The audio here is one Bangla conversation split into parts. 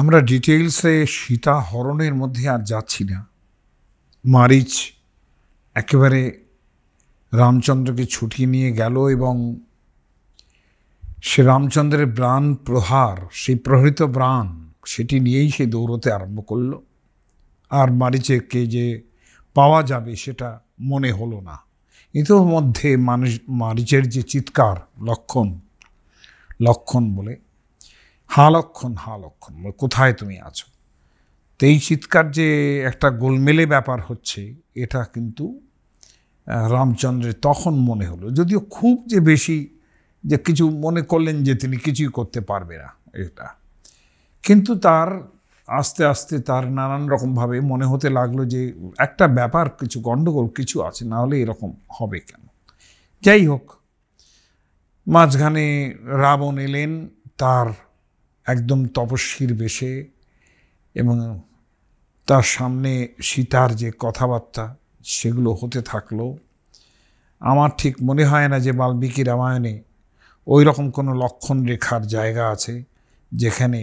আমরা ডিটেইলসে সীতা হরণের মধ্যে আর যাচ্ছি না মারিচ একেবারে রামচন্দ্রকে ছুটিয়ে নিয়ে গেল এবং সে রামচন্দ্রের প্রাণ প্রহার সেই প্রহৃত প্রাণ সেটি নিয়েই সে দৌড়তে আরম্ভ করল আর মারিচেরকে যে পাওয়া যাবে সেটা মনে হলো না ইতোমধ্যে মানুষ মারিচের যে চিৎকার লক্ষণ লক্ষণ বলে হালক্ষণ হালক্ষণ মানে কোথায় তুমি আছো তো এই চিৎকার যে একটা গোলমেলে ব্যাপার হচ্ছে এটা কিন্তু রামচন্দ্রের তখন মনে হলো যদিও খুব যে বেশি যে কিছু মনে করলেন যে তিনি কিছুই করতে পারবে না এটা কিন্তু তার আস্তে আস্তে তার নানান রকমভাবে মনে হতে লাগলো যে একটা ব্যাপার কিছু গণ্ডগোল কিছু আছে না হলে এরকম হবে কেন যাই হোক মাঝখানে রাবণ এলেন তার একদম তপস্বীর বেশে এবং তার সামনে সীতার যে কথাবার্তা সেগুলো হতে থাকলো আমার ঠিক মনে হয় না যে বাল্মীকি রামায়ণে ওই রকম কোনো লক্ষণ রেখার জায়গা আছে যেখানে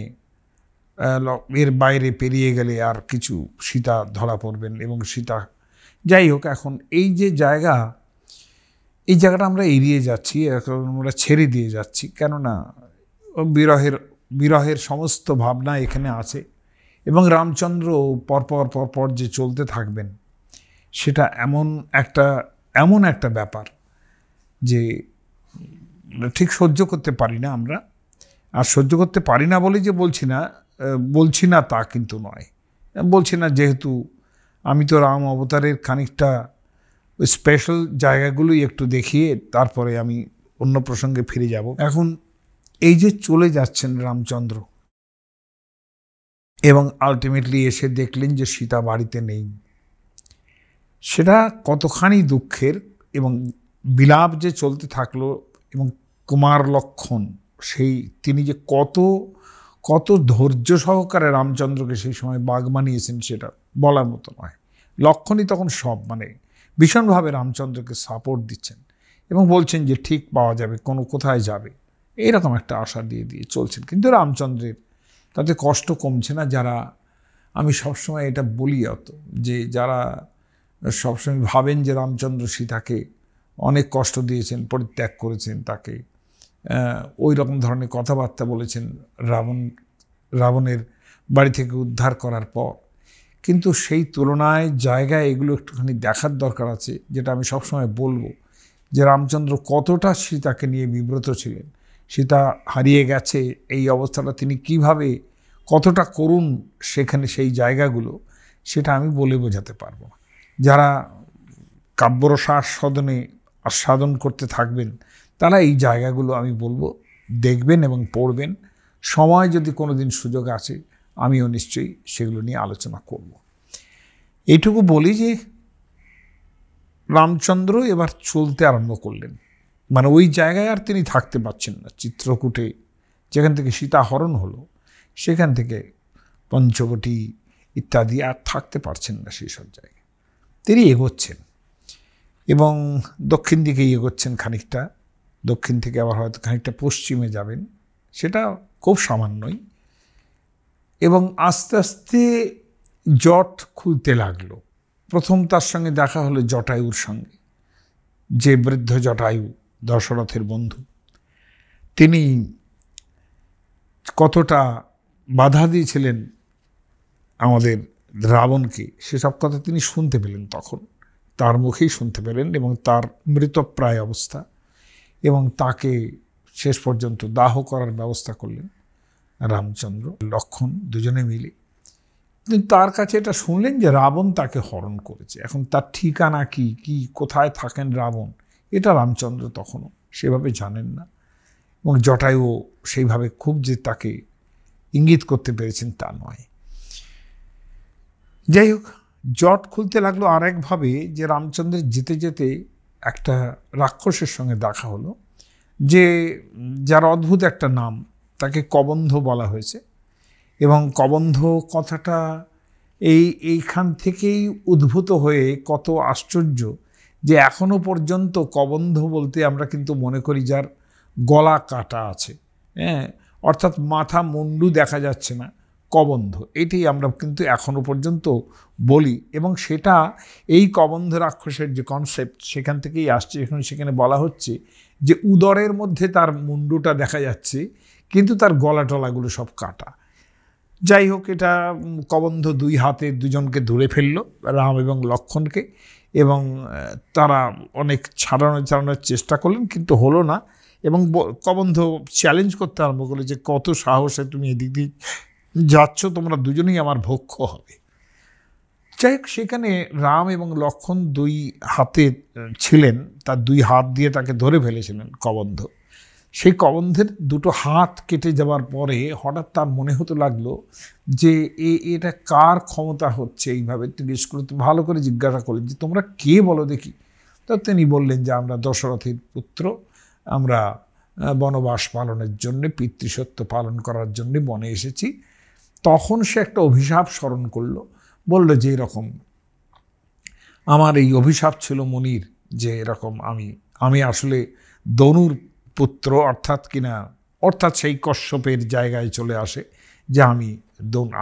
এর বাইরে পেরিয়ে গেলে আর কিছু সীতা ধরা পড়বেন এবং সীতা যাই হোক এখন এই যে জায়গা এই জায়গাটা আমরা এড়িয়ে যাচ্ছি আমরা ছেড়ে দিয়ে যাচ্ছি কেননা বিরহের বিরহের সমস্ত ভাবনা এখানে আছে এবং রামচন্দ্র পরপর পরপর যে চলতে থাকবেন সেটা এমন একটা এমন একটা ব্যাপার যে ঠিক সহ্য করতে পারি না আমরা আর সহ্য করতে পারি না বলে যে বলছি না বলছি না তা কিন্তু নয় বলছি না যেহেতু আমি তো রাম অবতারের খানিকটা স্পেশাল জায়গাগুলোই একটু দেখিয়ে তারপরে আমি অন্য প্রসঙ্গে ফিরে যাব এখন এই যে চলে যাচ্ছেন রামচন্দ্র এবং আলটিমেটলি এসে দেখলেন যে সীতা বাড়িতে নেই সেটা কতখানি দুঃখের এবং বিলাপ যে চলতে থাকলো এবং কুমার লক্ষণ সেই তিনি যে কত কত ধৈর্য সহকারে রামচন্দ্রকে সেই সময় বাঘ মানিয়েছেন সেটা বলার মতো নয় লক্ষণই তখন সব মানে ভীষণভাবে রামচন্দ্রকে সাপোর্ট দিচ্ছেন এবং বলছেন যে ঠিক পাওয়া যাবে কোনো কোথায় যাবে এরকম একটা আশা দিয়ে দিয়ে চলছেন কিন্তু রামচন্দ্রের তাতে কষ্ট কমছে না যারা আমি সবসময় এটা বলি অত যে যারা সবসময় ভাবেন যে রামচন্দ্র সীতাকে অনেক কষ্ট দিয়েছেন পরিত্যাগ করেছেন তাকে ওই রকম ধরনের কথাবার্তা বলেছেন রাবণ রাবণের বাড়ি থেকে উদ্ধার করার পর কিন্তু সেই তুলনায় জায়গায় এগুলো একটুখানি দেখার দরকার আছে যেটা আমি সবসময় বলবো যে রামচন্দ্র কতটা সীতাকে নিয়ে বিব্রত ছিলেন সীতা হারিয়ে গেছে এই অবস্থাটা তিনি কিভাবে কতটা করুন সেখানে সেই জায়গাগুলো সেটা আমি বলে বোঝাতে পারবো না যারা কাব্যরসা আস্বাদনে আস্বাদন করতে থাকবেন তারা এই জায়গাগুলো আমি বলবো দেখবেন এবং পড়বেন সময় যদি কোনো দিন সুযোগ আছে আমিও নিশ্চয়ই সেগুলো নিয়ে আলোচনা করব এইটুকু বলি যে রামচন্দ্র এবার চলতে আরম্ভ করলেন মানে ওই জায়গায় আর তিনি থাকতে পারছেন না চিত্রকূটে যেখান থেকে সীতাহরণ হলো সেখান থেকে পঞ্চবটি ইত্যাদি আর থাকতে পারছেন না সেই সব জায়গায় তিনি এগোচ্ছেন এবং দক্ষিণ দিকেই এগোচ্ছেন খানিকটা দক্ষিণ থেকে আবার হয়তো খানিকটা পশ্চিমে যাবেন সেটা খুব সামান্যই এবং আস্তে আস্তে জট খুলতে লাগলো প্রথম তার সঙ্গে দেখা হলো জটায়ুর সঙ্গে যে বৃদ্ধ জটায়ু দশরথের বন্ধু তিনি কতটা বাধা দিয়েছিলেন আমাদের রাবণকে সেসব কথা তিনি শুনতে পেলেন তখন তার মুখেই শুনতে পেলেন এবং তার মৃতপ্রায় অবস্থা এবং তাকে শেষ পর্যন্ত দাহ করার ব্যবস্থা করলেন রামচন্দ্র লক্ষণ দুজনে মিলে কিন্তু তার কাছে এটা শুনলেন যে রাবণ তাকে হরণ করেছে এখন তার ঠিকানা কি কি কোথায় থাকেন রাবণ এটা রামচন্দ্র তখনও সেভাবে জানেন না এবং জটায়ুও সেইভাবে খুব যে তাকে ইঙ্গিত করতে পেরেছেন তা নয় যাই হোক জট খুলতে লাগলো আর একভাবে যে রামচন্দ্রের যেতে যেতে একটা রাক্ষসের সঙ্গে দেখা হলো যে যার অদ্ভুত একটা নাম তাকে কবন্ধ বলা হয়েছে এবং কবন্ধ কথাটা এই এইখান থেকেই উদ্ভূত হয়ে কত আশ্চর্য যে এখনও পর্যন্ত কবন্ধ বলতে আমরা কিন্তু মনে করি যার গলা কাটা আছে হ্যাঁ অর্থাৎ মাথা মুন্ডু দেখা যাচ্ছে না কবন্ধ এটাই আমরা কিন্তু এখনও পর্যন্ত বলি এবং সেটা এই কবন্ধ রাক্ষসের যে কনসেপ্ট সেখান থেকেই আসছে এখন সেখানে বলা হচ্ছে যে উদরের মধ্যে তার মুন্ডুটা দেখা যাচ্ছে কিন্তু তার গলা টলাগুলো সব কাটা যাই হোক এটা কবন্ধ দুই হাতে দুজনকে ধরে ফেলল রাম এবং লক্ষণকে এবং তারা অনেক ছাড়ানো ছাড়ানোর চেষ্টা করলেন কিন্তু হলো না এবং কবন্ধ চ্যালেঞ্জ করতে আরম্ভ করলো যে কত সাহসে তুমি এদিক দিক যাচ্ছ তোমরা দুজনেই আমার ভক্ষ হবে যাই হোক সেখানে রাম এবং লক্ষণ দুই হাতে ছিলেন তার দুই হাত দিয়ে তাকে ধরে ফেলেছিলেন কবন্ধ সেই কবন্ধের দুটো হাত কেটে যাওয়ার পরে হঠাৎ তার মনে হতে লাগলো যে এ এটা কার ক্ষমতা হচ্ছে এইভাবে টেলিস করে ভালো করে জিজ্ঞাসা করলেন যে তোমরা কে বলো দেখি তো তিনি বললেন যে আমরা দশরথের পুত্র আমরা বনবাস পালনের জন্যে পিতৃসত্য পালন করার জন্যে বনে এসেছি তখন সে একটা অভিশাপ স্মরণ করল বলল যে এরকম আমার এই অভিশাপ ছিল মনির যে এরকম আমি আমি আসলে দনুর পুত্র অর্থাৎ কিনা অর্থাৎ সেই কশ্যপের জায়গায় চলে আসে যে আমি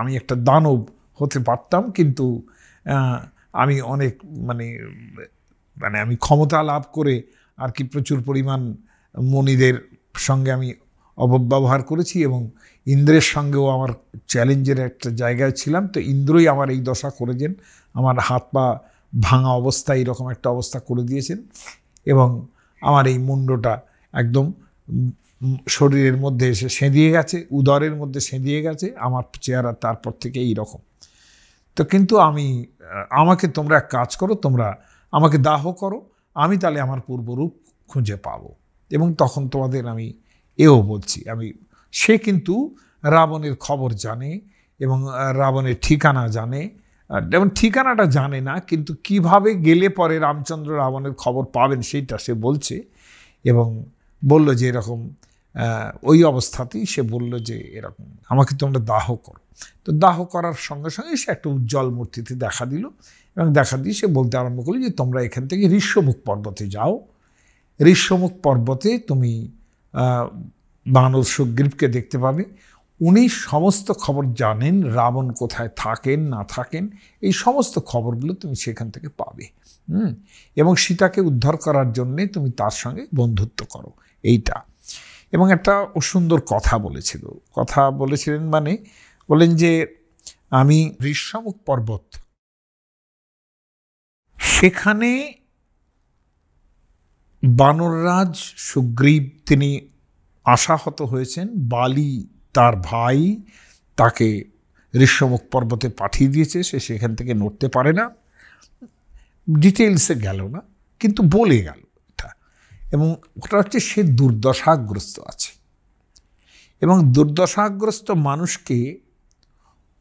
আমি একটা দানব হতে পারতাম কিন্তু আমি অনেক মানে মানে আমি ক্ষমতা লাভ করে আর কি প্রচুর পরিমাণ মনিদের সঙ্গে আমি অপব্যবহার করেছি এবং ইন্দ্রের সঙ্গেও আমার চ্যালেঞ্জের একটা জায়গায় ছিলাম তো ইন্দ্রই আমার এই দশা করেছেন আমার হাত পা ভাঙা অবস্থা এরকম একটা অবস্থা করে দিয়েছেন এবং আমার এই মুন্ডটা একদম শরীরের মধ্যে এসে সেঁদিয়ে গেছে উদরের মধ্যে সেঁদিয়ে গেছে আমার চেহারা তারপর থেকে এই রকম তো কিন্তু আমি আমাকে তোমরা এক কাজ করো তোমরা আমাকে দাহ করো আমি তাহলে আমার পূর্বরূপ খুঁজে পাবো এবং তখন তোমাদের আমি এও বলছি আমি সে কিন্তু রাবণের খবর জানে এবং রাবণের ঠিকানা জানে যেমন ঠিকানাটা জানে না কিন্তু কিভাবে গেলে পরে রামচন্দ্র রাবণের খবর পাবেন সেইটা সে বলছে এবং বলল যে এরকম ওই অবস্থাতেই সে বলল যে এরকম আমাকে তোমরা দাহ করো তো দাহ করার সঙ্গে সঙ্গে সে একটা উজ্জ্বল মূর্তিতে দেখা দিল এবং দেখা দিয়ে সে বলতে আরম্ভ করলো যে তোমরা এখান থেকে ঋষ্যমুখ পর্বতে যাও ঋষ্যমুখ পর্বতে তুমি বানর সুগ্রীবকে দেখতে পাবে উনি সমস্ত খবর জানেন রাবণ কোথায় থাকেন না থাকেন এই সমস্ত খবরগুলো তুমি সেখান থেকে পাবে হুম এবং সীতাকে উদ্ধার করার জন্যে তুমি তার সঙ্গে বন্ধুত্ব করো এইটা এবং একটা সুন্দর কথা বলেছিল কথা বলেছিলেন মানে বলেন যে আমি গ্রীষ্মমুখ পর্বত সেখানে বানররাজ সুগ্রীব তিনি আশাহত হয়েছেন বালি তার ভাই তাকে ঋষ্যমুখ পর্বতে পাঠিয়ে দিয়েছে সে সেখান থেকে নড়তে পারে না ডিটেলসে গেল না কিন্তু বলে গেল এবং ওটা হচ্ছে সে দুর্দশাগ্রস্ত আছে এবং দুর্দশাগ্রস্ত মানুষকে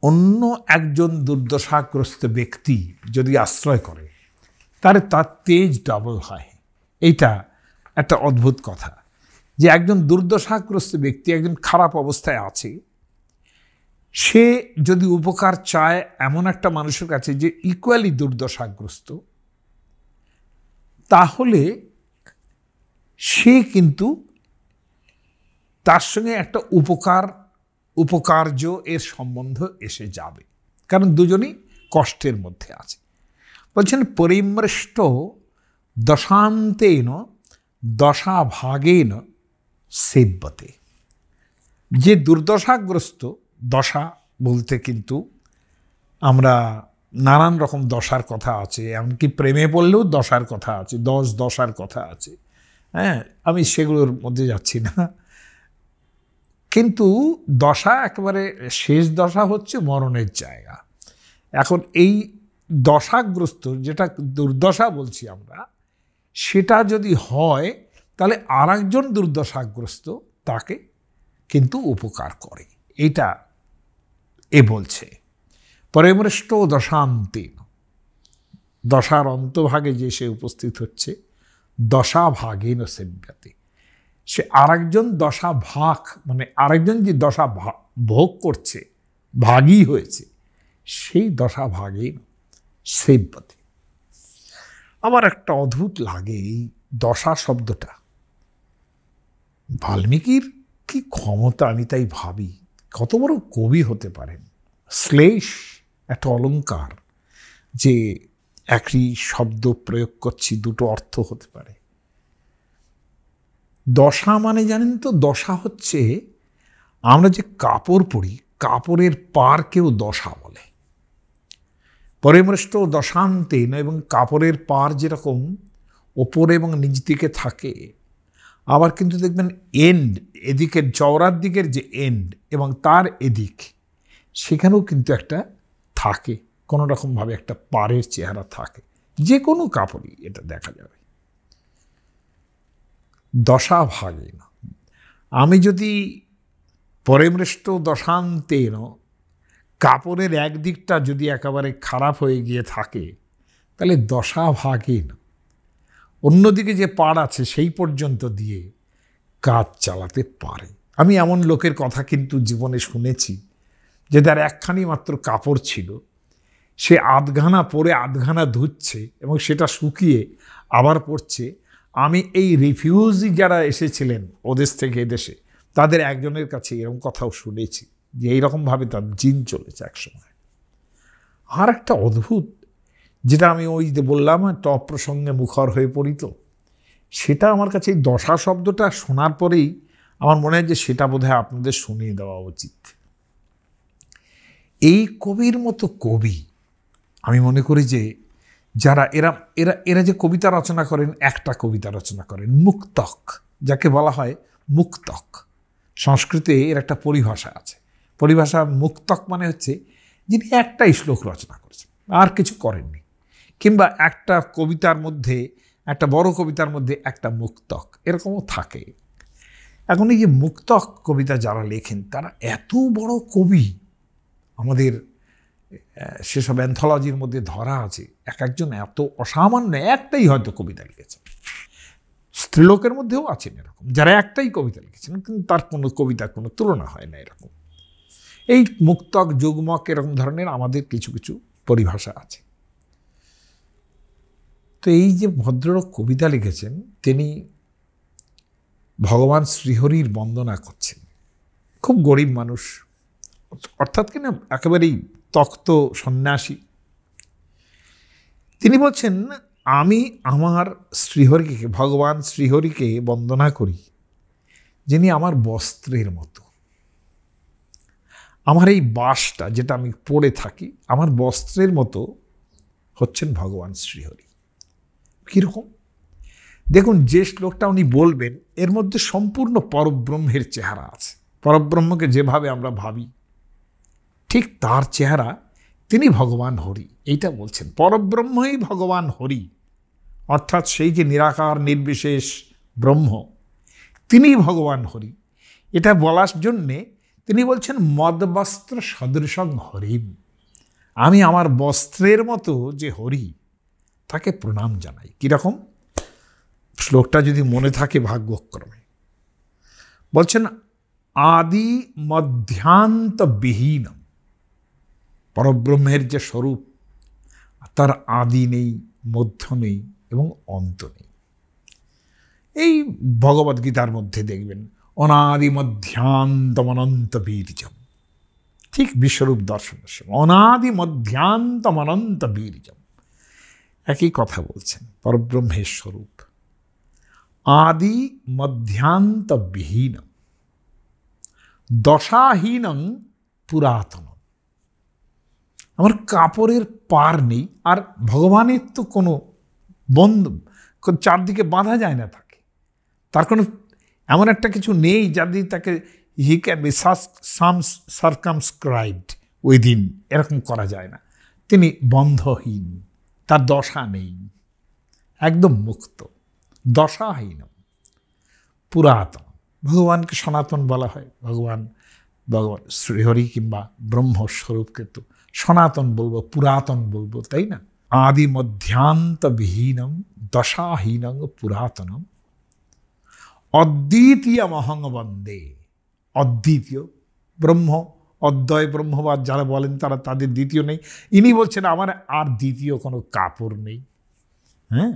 অন্য একজন দুর্দশাগ্রস্ত ব্যক্তি যদি আশ্রয় করে তাহলে তার তেজ ডবল হয় এইটা একটা অদ্ভুত কথা যে একজন দুর্দশাগ্রস্ত ব্যক্তি একজন খারাপ অবস্থায় আছে সে যদি উপকার চায় এমন একটা মানুষের কাছে যে ইকুয়ালি দুর্দশাগ্রস্ত তাহলে সে কিন্তু তার সঙ্গে একটা উপকার উপকার্য এর সম্বন্ধ এসে যাবে কারণ দুজনেই কষ্টের মধ্যে আছে বলছেন পরিমৃষ্ট দশান্তেন দশাভাগেন সেব্যতে যে দুর্দশাগ্রস্ত দশা বলতে কিন্তু আমরা নানান রকম দশার কথা আছে এমনকি প্রেমে পড়লেও দশার কথা আছে দশ দশার কথা আছে হ্যাঁ আমি সেগুলোর মধ্যে যাচ্ছি না কিন্তু দশা একেবারে শেষ দশা হচ্ছে মরণের জায়গা এখন এই দশাগ্রস্ত যেটা দুর্দশা বলছি আমরা সেটা যদি হয় তাহলে আর একজন দুর্দশাগ্রস্ত তাকে কিন্তু উপকার করে এটা এ বলছে পরেমৃষ্ট দশান্তিন দশার অন্তভাগে যে সে উপস্থিত হচ্ছে দশাভাগেন সেব্যাতি সে আরেকজন দশা ভাগ মানে আরেকজন যে দশা ভোগ করছে ভাগই হয়েছে সেই দশা ভাগেন সেব্যাতি আমার একটা অদ্ভুত লাগে এই দশা শব্দটা বাল্মীকির কি ক্ষমতা আমি তাই ভাবি কত বড় কবি হতে পারেন শ্লেষ একটা অলঙ্কার যে একই শব্দ প্রয়োগ করছি দুটো অর্থ হতে পারে দশা মানে জানেন তো দশা হচ্ছে আমরা যে কাপড় পরি কাপড়ের পারকেও দশা বলে পরেমৃষ্ট দশান্তে এবং কাপড়ের পার যেরকম ওপরে এবং নিজ দিকে থাকে আবার কিন্তু দেখবেন এন্ড এদিকের চওড়ার দিকের যে এন্ড এবং তার এদিক সেখানেও কিন্তু একটা থাকে কোনো রকমভাবে একটা পাড়ের চেহারা থাকে যে কোনো কাপড়ই এটা দেখা যাবে দশা ভাগে না আমি যদি পরেমৃষ্ট দশান্তেন কাপড়ের একদিকটা যদি একেবারে খারাপ হয়ে গিয়ে থাকে তাহলে দশা ভাগে না অন্যদিকে যে পাড় আছে সেই পর্যন্ত দিয়ে কাজ চালাতে পারে আমি এমন লোকের কথা কিন্তু জীবনে শুনেছি যে তার একখানি মাত্র কাপড় ছিল সে আধঘানা পরে আধঘানা ধুচ্ছে এবং সেটা শুকিয়ে আবার পড়ছে আমি এই রিফিউজি যারা এসেছিলেন ওদেশ থেকে এদেশে তাদের একজনের কাছে এরকম কথাও শুনেছি যে এইরকমভাবে তার জিন চলেছে একসময় আর একটা অদ্ভুত যেটা আমি ওই যে বললাম টপ প্রসঙ্গে মুখর হয়ে পড়িত সেটা আমার কাছে এই দশা শব্দটা শোনার পরেই আমার মনে হয় যে সেটা বোধহয় আপনাদের শুনিয়ে দেওয়া উচিত এই কবির মতো কবি আমি মনে করি যে যারা এরা এরা এরা যে কবিতা রচনা করেন একটা কবিতা রচনা করেন মুক্তক যাকে বলা হয় মুক্তক সংস্কৃতে এর একটা পরিভাষা আছে পরিভাষা মুক্তক মানে হচ্ছে যিনি একটাই শ্লোক রচনা করেছেন আর কিছু করেননি কিংবা একটা কবিতার মধ্যে একটা বড় কবিতার মধ্যে একটা মুক্তক এরকমও থাকে এখন এই যে মুক্তক কবিতা যারা লেখেন তারা এত বড় কবি আমাদের সেসব অ্যান্থোলজির মধ্যে ধরা আছে এক একজন এত অসামান্য একটাই হয়তো কবিতা লিখেছেন স্ত্রীলোকের মধ্যেও আছেন এরকম যারা একটাই কবিতা লিখেছেন কিন্তু তার কোনো কবিতা কোনো তুলনা হয় না এরকম এই মুক্তক যুগমক এরকম ধরনের আমাদের কিছু কিছু পরিভাষা আছে তো এই যে ভদ্রলোক কবিতা লিখেছেন তিনি ভগবান শ্রীহরির বন্দনা করছেন খুব গরিব মানুষ অর্থাৎ কিনা একেবারেই তক্ত সন্ন্যাসী তিনি বলছেন আমি আমার শ্রীহরিকে ভগবান শ্রীহরিকে বন্দনা করি যিনি আমার বস্ত্রের মতো আমার এই বাসটা যেটা আমি পড়ে থাকি আমার বস্ত্রের মতো হচ্ছেন ভগবান শ্রীহরি কীরকম দেখুন যে শ্লোকটা উনি বলবেন এর মধ্যে সম্পূর্ণ পরব্রহ্মের চেহারা আছে পরব্রহ্মকে যেভাবে আমরা ভাবি ঠিক তার চেহারা তিনি ভগবান হরি এইটা বলছেন পরব্রহ্মই ভগবান হরি অর্থাৎ সেই যে নিরাকার নির্বিশেষ ব্রহ্ম তিনি ভগবান হরি এটা বলার জন্যে তিনি বলছেন মদবস্ত্র সদৃশং হরিম আমি আমার বস্ত্রের মতো যে হরি তাকে প্রণাম জানাই কীরকম শ্লোকটা যদি মনে থাকে ভাগ্যক্রমে বলছেন আদি মধ্যান্তবিহীনম পরব্রহ্মের যে স্বরূপ তার আদি নেই মধ্য নেই এবং অন্ত নেই এই ভগবদ্গীতার মধ্যে দেখবেন অনাদি মধ্যান্তমনন্ত বীর্যম ঠিক বিশ্বরূপ দর্শনের সময় অনাদি মধ্যান্তমনন্ত বীর্যম একই কথা বলছেন পরব্রহ্মের স্বরূপ আদি মধ্যান্তবিহীন দশাহীনং পুরাতন আমার কাপড়ের পার নেই আর ভগবানের তো কোনো বন্ধ চারদিকে বাঁধা যায় না তাকে তার কোনো এমন একটা কিছু নেই যার দিয়ে তাকে he can be sums circumscribed within এরকম করা যায় না তিনি বন্ধহীন তার দশা নেই একদম মুক্ত দশাহীন পুরাতন ভগবানকে সনাতন বলা হয় ভগবান ভগবান শ্রীহরি কিংবা ব্রহ্মস্বরূপকে তো সনাতন বলবো পুরাতন বলবো তাই না আদি মধ্যান্তবিহীনম দশাহীনং পুরাতনম অদ্বিতীয় মহং বন্দে অদ্বিতীয় ব্রহ্ম অদ্বয় ব্রহ্মবাদ যারা বলেন তারা তাদের দ্বিতীয় নেই ইনি বলছেন আমার আর দ্বিতীয় কোনো কাপড় নেই হ্যাঁ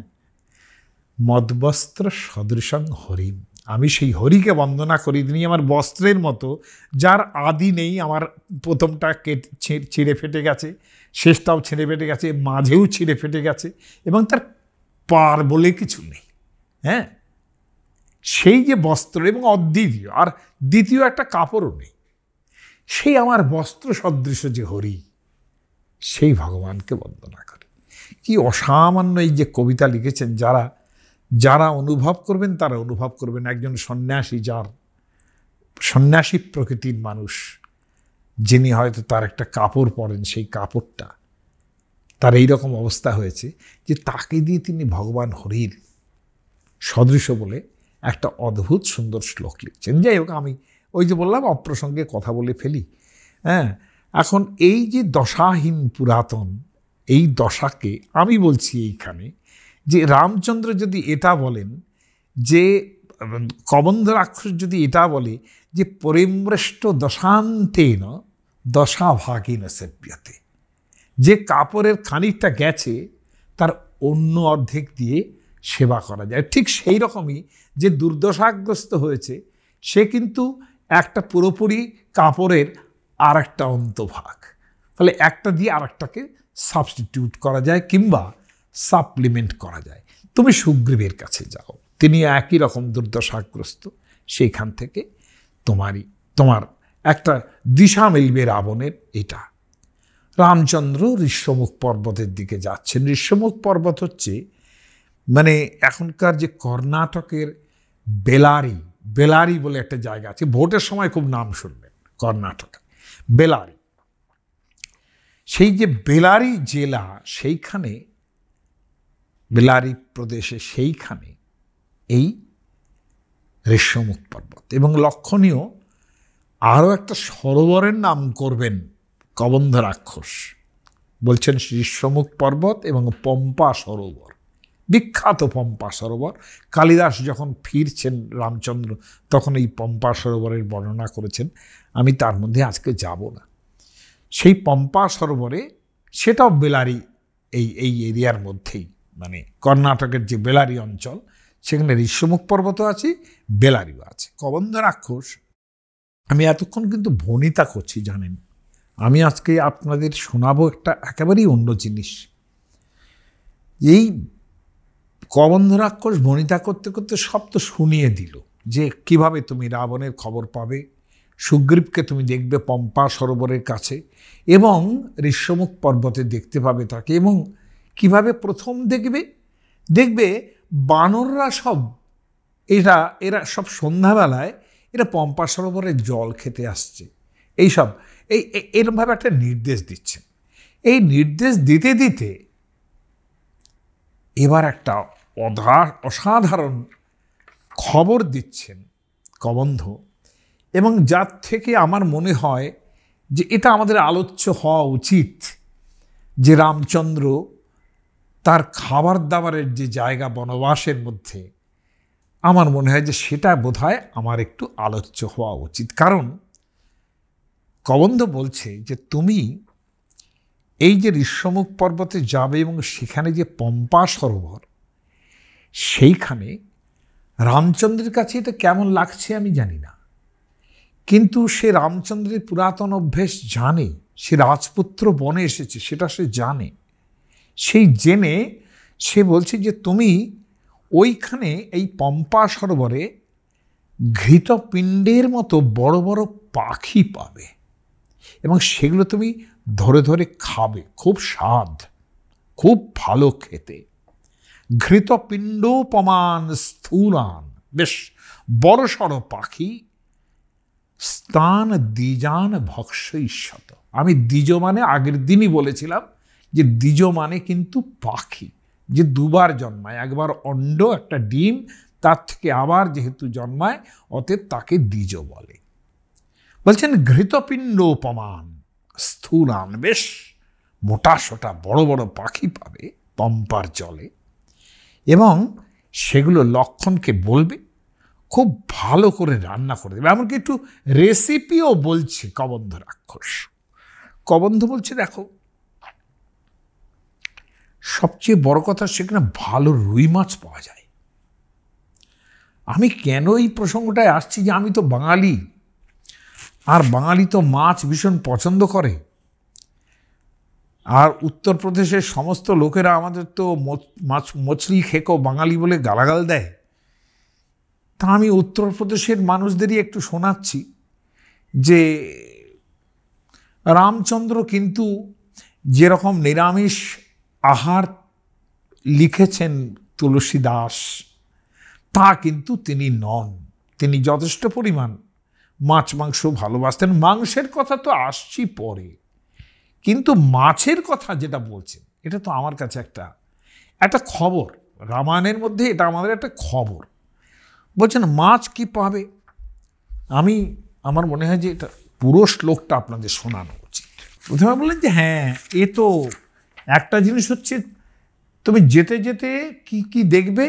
মদবস্ত্র সদৃশং হরিণ আমি সেই হরিকে বন্দনা করি তিনি আমার বস্ত্রের মতো যার আদি নেই আমার প্রথমটা কেটে ছিঁড়ে ফেটে গেছে শেষটাও ছিঁড়ে ফেটে গেছে মাঝেও ছিঁড়ে ফেটে গেছে এবং তার পার বলে কিছু নেই হ্যাঁ সেই যে বস্ত্র এবং অদ্বিতীয় আর দ্বিতীয় একটা কাপড়ও নেই সেই আমার বস্ত্র সদৃশ যে হরি সেই ভগবানকে বন্দনা করে কি অসামান্য এই যে কবিতা লিখেছেন যারা যারা অনুভব করবেন তারা অনুভব করবেন একজন সন্ন্যাসী যার সন্ন্যাসী প্রকৃতির মানুষ যিনি হয়তো তার একটা কাপড় পরেন সেই কাপড়টা তার এই রকম অবস্থা হয়েছে যে তাকে দিয়ে তিনি ভগবান হরির সদৃশ বলে একটা অদ্ভুত সুন্দর শ্লোক লিখছেন যাই হোক আমি ওই যে বললাম অপ্রসঙ্গে কথা বলে ফেলি হ্যাঁ এখন এই যে দশাহীন পুরাতন এই দশাকে আমি বলছি এইখানে যে রামচন্দ্র যদি এটা বলেন যে কবন্ধ রাক্ষস যদি এটা বলে যে পরিমৃষ্ট দশান্তেন দশাভাগীন সেব্যতে যে কাপড়ের খানিকটা গেছে তার অন্য অর্ধেক দিয়ে সেবা করা যায় ঠিক সেই রকমই যে দুর্দশাগ্রস্ত হয়েছে সে কিন্তু একটা পুরোপুরি কাপড়ের আর একটা অন্তভাগ ফলে একটা দিয়ে আরেকটাকে সাবস্টিটিউট করা যায় কিংবা সাপ্লিমেন্ট করা যায় তুমি সুগ্রীবের কাছে যাও তিনি একই রকম দুর্দশাগ্রস্ত সেইখান থেকে তোমারই তোমার একটা দিশা মিলবে রাবণের এটা রামচন্দ্র ঋষ্যমুখ পর্বতের দিকে যাচ্ছেন ঋষ্যমুখ পর্বত হচ্ছে মানে এখনকার যে কর্ণাটকের বেলারি বেলারি বলে একটা জায়গা আছে ভোটের সময় খুব নাম শুনবেন কর্ণাটকে বেলারি সেই যে বেলারি জেলা সেইখানে বেলারি প্রদেশে সেইখানে এই রেশমুখ পর্বত এবং লক্ষণীয় আরও একটা সরোবরের নাম করবেন কবন্ধ রাক্ষস বলছেন ঋষ্যমুখ পর্বত এবং পম্পা সরোবর বিখ্যাত পম্পা সরোবর কালিদাস যখন ফিরছেন রামচন্দ্র তখন এই পম্পা সরোবরের বর্ণনা করেছেন আমি তার মধ্যে আজকে যাব না সেই পম্পা সরোবরে সেটাও বেলারি এই এই এরিয়ার মধ্যেই মানে কর্ণাটকের যে বেলারি অঞ্চল সেখানে ঋষ্যমুখ পর্বতও আছে বেলারিও আছে কবন্ধ রাক্ষস আমি এতক্ষণ কিন্তু ভনিতা করছি জানেন আমি আজকে আপনাদের শোনাবো একটা একেবারেই অন্য জিনিস এই কবন্ধ রাক্ষস ভনিতা করতে করতে সব তো শুনিয়ে দিল যে কিভাবে তুমি রাবণের খবর পাবে সুগ্রীবকে তুমি দেখবে পম্পা সরোবরের কাছে এবং ঋষ্যমুখ পর্বতে দেখতে পাবে তাকে এবং কিভাবে প্রথম দেখবে দেখবে বানররা সব এরা এরা সব সন্ধ্যাবেলায় এরা পম্পা সরোবরে জল খেতে আসছে এই সব এই এরমভাবে একটা নির্দেশ দিচ্ছেন এই নির্দেশ দিতে দিতে এবার একটা অধা অসাধারণ খবর দিচ্ছেন কবন্ধ এবং যার থেকে আমার মনে হয় যে এটা আমাদের আলোচ্য হওয়া উচিত যে রামচন্দ্র তার খাবার দাবারের যে জায়গা বনবাসের মধ্যে আমার মনে হয় যে সেটা বোধ আমার একটু আলোচ্য হওয়া উচিত কারণ কবন্ধ বলছে যে তুমি এই যে ঋষ্যমুখ পর্বতে যাবে এবং সেখানে যে পম্পা সরোবর সেইখানে রামচন্দ্রের কাছে এটা কেমন লাগছে আমি জানি না কিন্তু সে রামচন্দ্রের পুরাতন অভ্যেস জানে সে রাজপুত্র বনে এসেছে সেটা সে জানে সেই জেনে সে বলছে যে তুমি ওইখানে এই পম্পা সরোবরে ঘৃতপিণ্ডের মতো বড় বড় পাখি পাবে এবং সেগুলো তুমি ধরে ধরে খাবে খুব স্বাদ খুব ভালো খেতে ঘৃতপিণ্ডোপমান স্থূলান বেশ বড় সড় পাখি স্থান দ্বিজান ভক্ষ আমি দ্বিজ মানে আগের দিনই বলেছিলাম যে দ্বিজ মানে কিন্তু পাখি যে দুবার জন্মায় একবার অণ্ড একটা ডিম তার থেকে আবার যেহেতু জন্মায় অতএব তাকে দ্বিজ বলে বলছেন ঘৃতপিণ্ড উপমান স্থুল আনবেশ মোটা সোটা বড় বড় পাখি পাবে পম্পার জলে এবং সেগুলো লক্ষণকে বলবে খুব ভালো করে রান্না করে দেবে এমনকি একটু রেসিপিও বলছে কবন্ধ রাক্ষস কবন্ধ বলছে দেখো সবচেয়ে বড় কথা সেখানে ভালো রুই মাছ পাওয়া যায় আমি কেন এই প্রসঙ্গটায় আসছি যে আমি তো বাঙালি আর বাঙালি তো মাছ ভীষণ পছন্দ করে আর উত্তরপ্রদেশের সমস্ত লোকেরা আমাদের তো মাছ মছলি খেকো বাঙালি বলে গালাগাল দেয় তা আমি উত্তরপ্রদেশের মানুষদেরই একটু শোনাচ্ছি যে রামচন্দ্র কিন্তু যেরকম নিরামিষ আহার লিখেছেন তুলসী দাস তা কিন্তু তিনি নন তিনি যথেষ্ট পরিমাণ মাছ মাংস ভালোবাসতেন মাংসের কথা তো আসছি পরে কিন্তু মাছের কথা যেটা বলছেন এটা তো আমার কাছে একটা একটা খবর রামায়ণের মধ্যে এটা আমাদের একটা খবর বলছেন মাছ কি পাবে আমি আমার মনে হয় যে এটা পুরো শ্লোকটা আপনাদের শোনানো উচিত প্রথমে বললেন যে হ্যাঁ এ তো একটা জিনিস হচ্ছে তুমি যেতে যেতে কি কি দেখবে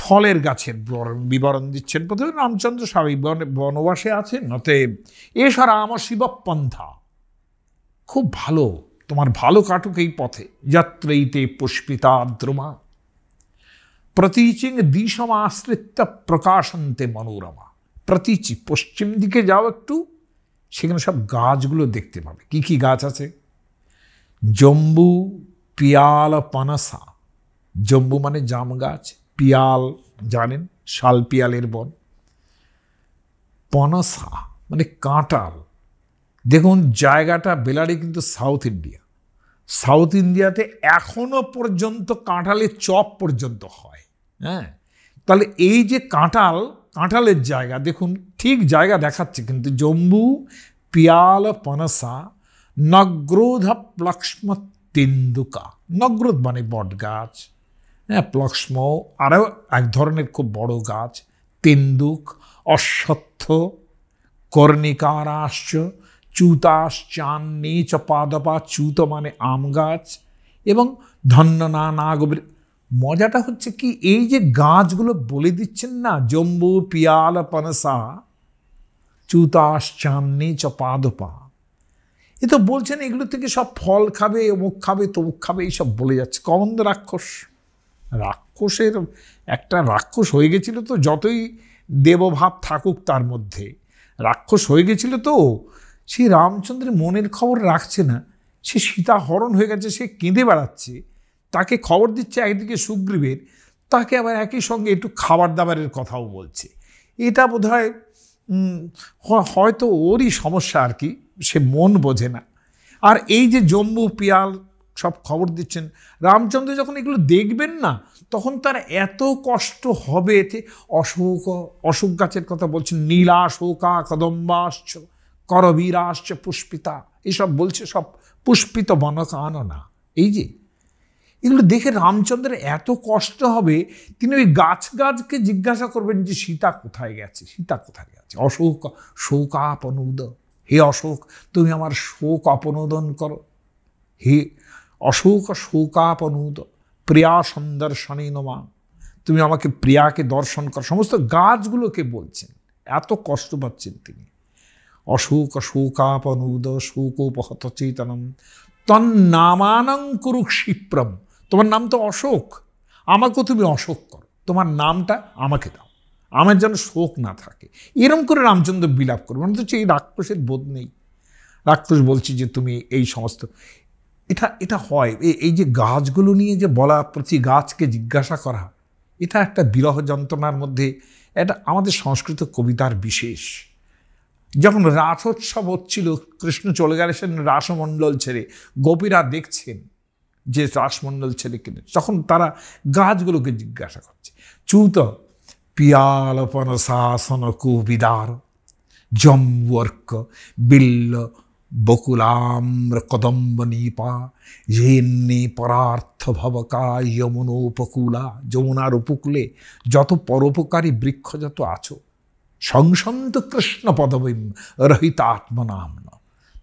ফলের গাছের বিবরণ দিচ্ছেন প্রথমে রামচন্দ্র স্বামী বনবাসে আছেন নতে এ সারা আমার শিবপন্থা খুব ভালো তোমার ভালো কাটুক এই পথে যাত্রেইতে পুষ্পিতা দ্রুমা প্রতীচিং দ্বিসমা আশ্রিত প্রকাশন্তে মনোরমা প্রতীচি পশ্চিম দিকে যাও একটু সেখানে সব গাছগুলো দেখতে পাবে কি কি গাছ আছে জম্বু পিয়াল পানাসা জম্বু মানে জাম গাছ পিয়াল জানেন শাল পিয়ালের বন পনাসা মানে কাঁটাল দেখুন জায়গাটা বেলারি কিন্তু সাউথ ইন্ডিয়া সাউথ ইন্ডিয়াতে এখনও পর্যন্ত কাঁঠালের চপ পর্যন্ত হয় হ্যাঁ তাহলে এই যে কাঁটাল কাঁঠালের জায়গা দেখুন ঠিক জায়গা দেখাচ্ছে কিন্তু জম্বু পিয়াল পনসা নগ্রোধ প্লক্ষ্ম তেন্দুকা নগ্রোধ মানে বট গাছ হ্যাঁ প্লক্ষ্ম আরও এক ধরনের খুব বড় গাছ তেন্দুক অশ্বত্থ কর্ণিকারাশ্চ চুতাশ চান নিচ পাদপা চুত মানে আম গাছ এবং ধন্য না নাগবৃ মজাটা হচ্ছে কি এই যে গাছগুলো বলে দিচ্ছেন না জম্বু পিয়াল পানসা চুতাস চপা চপাদপা এ তো বলছেন এগুলো থেকে সব ফল খাবে অমুক খাবে তমুক খাবে এইসব বলে যাচ্ছে কমন রাক্ষস রাক্ষসের একটা রাক্ষস হয়ে গেছিল তো যতই দেবভাব থাকুক তার মধ্যে রাক্ষস হয়ে গেছিল তো সেই রামচন্দ্রের মনের খবর রাখছে না সে সীতা হরণ হয়ে গেছে সে কেঁদে বেড়াচ্ছে তাকে খবর দিচ্ছে একদিকে সুগ্রীবের তাকে আবার একই সঙ্গে একটু খাবার দাবারের কথাও বলছে এটা বোধ হয় হয়তো ওরই সমস্যা আর কি সে মন বোঝে না আর এই যে জম্বু পিয়াল সব খবর দিচ্ছেন রামচন্দ্র যখন এগুলো দেখবেন না তখন তার এত কষ্ট হবে এতে অশোক অশোক গাছের কথা বলছেন নীলা শোকা কদম্বাশ্চ করবীরাশ্চ পুষ্পিতা এসব বলছে সব পুষ্পিত বনকাননা এই যে এগুলো দেখে রামচন্দ্রের এত কষ্ট হবে তিনি ওই গাছ গাছকে জিজ্ঞাসা করবেন যে সীতা কোথায় গেছে সীতা কোথায় গেছে অশোক শোকাপনুদ হে অশোক তুমি আমার শোক অপনোদন করো হে অশোক শোকাপনুদ প্রিয়া সন্দর্শনে নমা তুমি আমাকে প্রিয়াকে দর্শন করো সমস্ত গাছগুলোকে বলছেন এত কষ্ট পাচ্ছেন তিনি অশোক শোকাপনুদ শোকোপহত চেতনম তন্নামানং কুরুক্ষিপ্রম তোমার নাম তো অশোক আমাকেও তুমি অশোক করো তোমার নামটা আমাকে দাও আমার যেন শোক না থাকে এরম করে রামচন্দ্র বিলাপ করবে মানে তো এই রাক্ষসের বোধ নেই রাক্ষস বলছি যে তুমি এই সমস্ত এটা এটা হয় এই যে গাছগুলো নিয়ে যে বলা প্রতি গাছকে জিজ্ঞাসা করা এটা একটা বিরহ যন্ত্রণার মধ্যে এটা আমাদের সংস্কৃত কবিতার বিশেষ যখন রাসোৎসব হচ্ছিল কৃষ্ণ চলে গেলেন রাসমণ্ডল ছেড়ে গোপীরা দেখছেন যে রাসমন্ডল ছেলে কিনে তখন তারা গাছগুলোকে জিজ্ঞাসা করছে চুত পিয়ালপন শাসন কুবিদার জম্বর্ক বিল্ল বকুলাম্র কদম্ব নিপা হিন্নি পরার্থ ভবকা যমুনোপকূলা যমুনার উপকূলে যত পরোপকারী বৃক্ষ যত আছো সংসন্ত কৃষ্ণ পদবীম রহিত আত্মনাম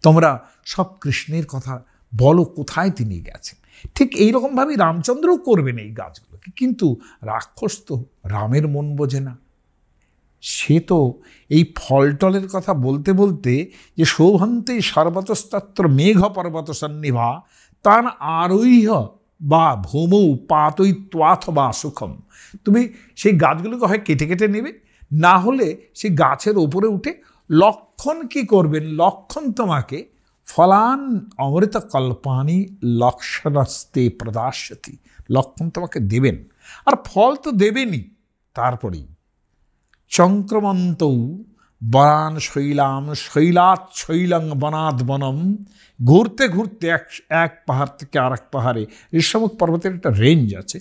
তোমরা সব কৃষ্ণের কথা বলো কোথায় তিনি গেছেন ঠিক এইরকমভাবেই রামচন্দ্রও করবেন এই গাছগুলোকে কিন্তু রাক্ষস তো রামের মন বোঝে না সে তো এই ফলটলের কথা বলতে বলতে যে সৌভান্তে সর্বতস্তত্র মেঘ পর্বত সন্নিভা তার আরোহ বা ভৌমৌ পাতই ত্বাথ বা সুখম তুমি সেই গাছগুলোকে হয় কেটে কেটে নেবে না হলে সেই গাছের ওপরে উঠে লক্ষণ কি করবেন লক্ষণ তোমাকে ফলান অমৃত কল্পানি লক্ষণস্তে প্রদাস্যতি লক্ষণ তোমাকে দেবেন আর ফল তো দেবেনই তারপরেই চক্রমন্তৌ বনান শৈলাম শৈলাত শৈলং বনাদ বনম ঘুরতে ঘুরতে এক এক পাহাড় থেকে আর এক পাহাড়ে ঋষমুখ পর্বতের একটা রেঞ্জ আছে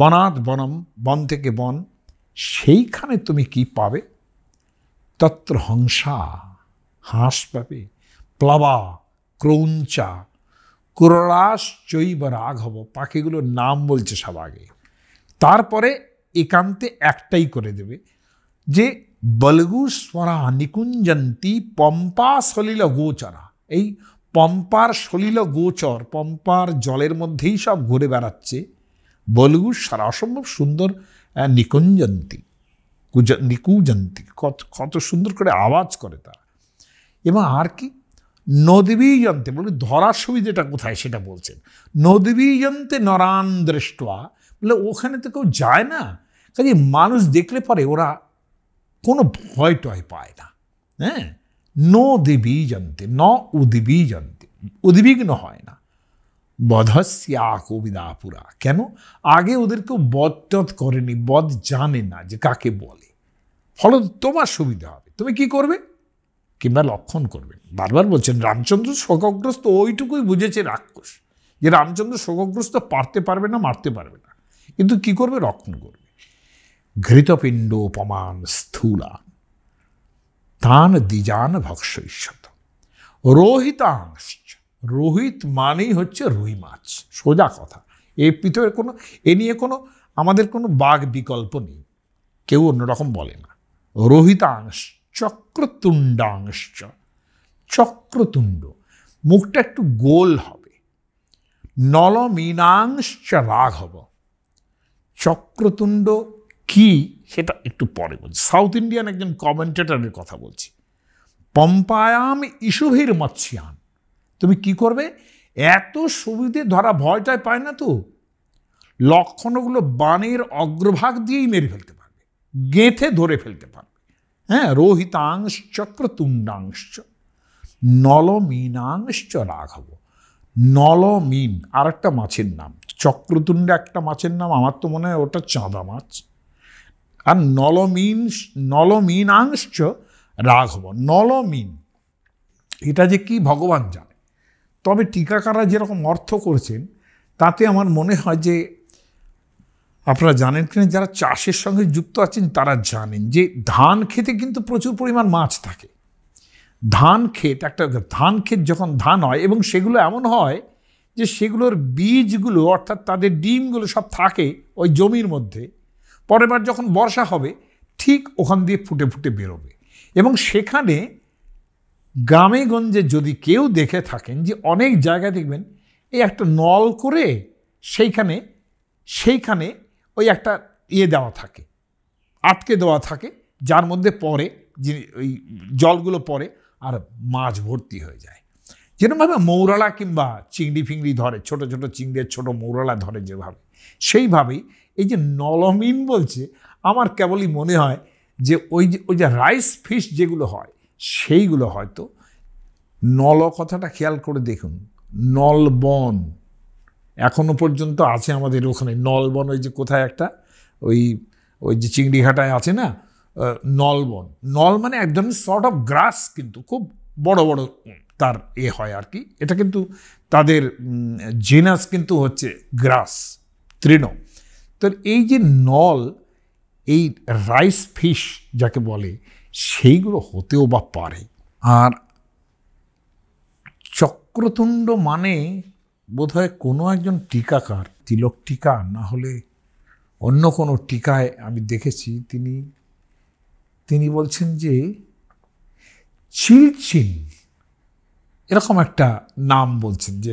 বনাদ বনম বন থেকে বন সেইখানে তুমি কি পাবে তত্র হংসা হাঁস পাবে প্লাবা ক্রৌঞ্চা কুরলাস চৈব রাঘব পাখিগুলোর নাম বলছে সব আগে তারপরে একান্তে একটাই করে দেবে যে বলগু স্মরা নিকুঞ্জন্তী পম্পা সলিল গোচরা এই পম্পার সলিল গোচর পম্পার জলের মধ্যেই সব ঘুরে বেড়াচ্ছে বলগু সারা অসম্ভব সুন্দর নিকুঞ্জন্তী নিকুজন্তী কত কত সুন্দর করে আওয়াজ করে তারা এবং আর কি যন্ত্রে বলি ধরার সুবিধেটা কোথায় সেটা বলছেন যন্ত্রে নরান দৃষ্টয়া বলে ওখানে তো কেউ যায় না কাজে মানুষ দেখলে পরে ওরা কোনো ভয় টয় পায় না হ্যাঁ ন দেবীজন্তে ন উদ্বীজন্তে উদ্বিগ্ন হয় না বধস্যা কবিদা পুরা কেন আগে ওদেরকেও বধ টধ করেনি বধ জানে না যে কাকে বলে ফলত তোমার সুবিধা হবে তুমি কি করবে কিংবা লক্ষণ করবেন বারবার বলছেন রামচন্দ্র শোকগ্রস্ত ওইটুকুই বুঝেছে রাক্ষস যে রামচন্দ্র শোকগ্রস্ত পারতে পারবে না মারতে পারবে না কিন্তু কি করবে রক্ষণ করবে ঘৃতপিণ্ড উপমান স্থূলা তান দ্বিজান ভক্স ঈশ্বত রোহিতাংশ রোহিত মানেই হচ্ছে রুই মাছ সোজা কথা এ পৃথিবীর কোনো এ নিয়ে কোনো আমাদের কোনো বাঘ বিকল্প নেই কেউ অন্যরকম বলে না রোহিতাংশ চক্রতুণ্ডাংশ চক্রতুণ্ড মুখটা একটু গোল হবে নলমীনাংশ রাঘব চক্রতুণ্ড কি সেটা একটু পরে বলছি সাউথ ইন্ডিয়ান একজন কমেন্টেটারের কথা বলছি পম্পায়াম ইসুভির মৎস্যান তুমি কি করবে এত সুবিধে ধরা ভয়টায় পায় না তো লক্ষণগুলো বাণের অগ্রভাগ দিয়েই মেরে ফেলতে পারবে গেঁথে ধরে ফেলতে পারবে হ্যাঁ রোহিতাংশ্চক্রতুণ্ডাংশ্চ নলমিনাংশ্চ রাঘব নলমিন আর একটা মাছের নাম চক্রতুণ্ড একটা মাছের নাম আমার তো মনে হয় ওটা চাঁদা মাছ আর নলমিন নলমিনাংশ্চ রাঘব নলমিন এটা যে কি ভগবান জানে তবে টিকাকারা যেরকম অর্থ করেছেন তাতে আমার মনে হয় যে আপনারা জানেন কিনা যারা চাষের সঙ্গে যুক্ত আছেন তারা জানেন যে ধান খেতে কিন্তু প্রচুর পরিমাণ মাছ থাকে ধান ক্ষেত একটা ধান ক্ষেত যখন ধান হয় এবং সেগুলো এমন হয় যে সেগুলোর বীজগুলো অর্থাৎ তাদের ডিমগুলো সব থাকে ওই জমির মধ্যে পরেরবার যখন বর্ষা হবে ঠিক ওখান দিয়ে ফুটে ফুটে বেরোবে এবং সেখানে গ্রামেগঞ্জে যদি কেউ দেখে থাকেন যে অনেক জায়গায় দেখবেন এই একটা নল করে সেইখানে সেইখানে ওই একটা ইয়ে দেওয়া থাকে আটকে দেওয়া থাকে যার মধ্যে পরে ওই জলগুলো পরে আর মাছ ভর্তি হয়ে যায় যেরকমভাবে মৌরালা কিংবা চিংড়ি ফিংড়ি ধরে ছোট ছোট চিংড়ির ছোট মৌরালা ধরে যেভাবে সেইভাবেই এই যে নলমিন বলছে আমার কেবলই মনে হয় যে ওই যে ওই যে রাইস ফিশ যেগুলো হয় সেইগুলো হয়তো নল কথাটা খেয়াল করে দেখুন নলবন এখনও পর্যন্ত আছে আমাদের ওখানে নলবন ওই যে কোথায় একটা ওই ওই যে চিংড়িঘাটায় আছে না নলবন নল মানে এক ধরনের শর্ট অফ গ্রাস কিন্তু খুব বড় বড় তার এ হয় আর কি এটা কিন্তু তাদের জেনাস কিন্তু হচ্ছে গ্রাস তৃণ তো এই যে নল এই রাইস ফিশ যাকে বলে সেইগুলো হতেও বা পারে আর চক্রতুণ্ড মানে বোধ হয় কোনো একজন টিকাকার তিলক টিকা না হলে অন্য কোনো টিকায় আমি দেখেছি তিনি তিনি বলছেন যে চিলচিন এরকম একটা নাম বলছেন যে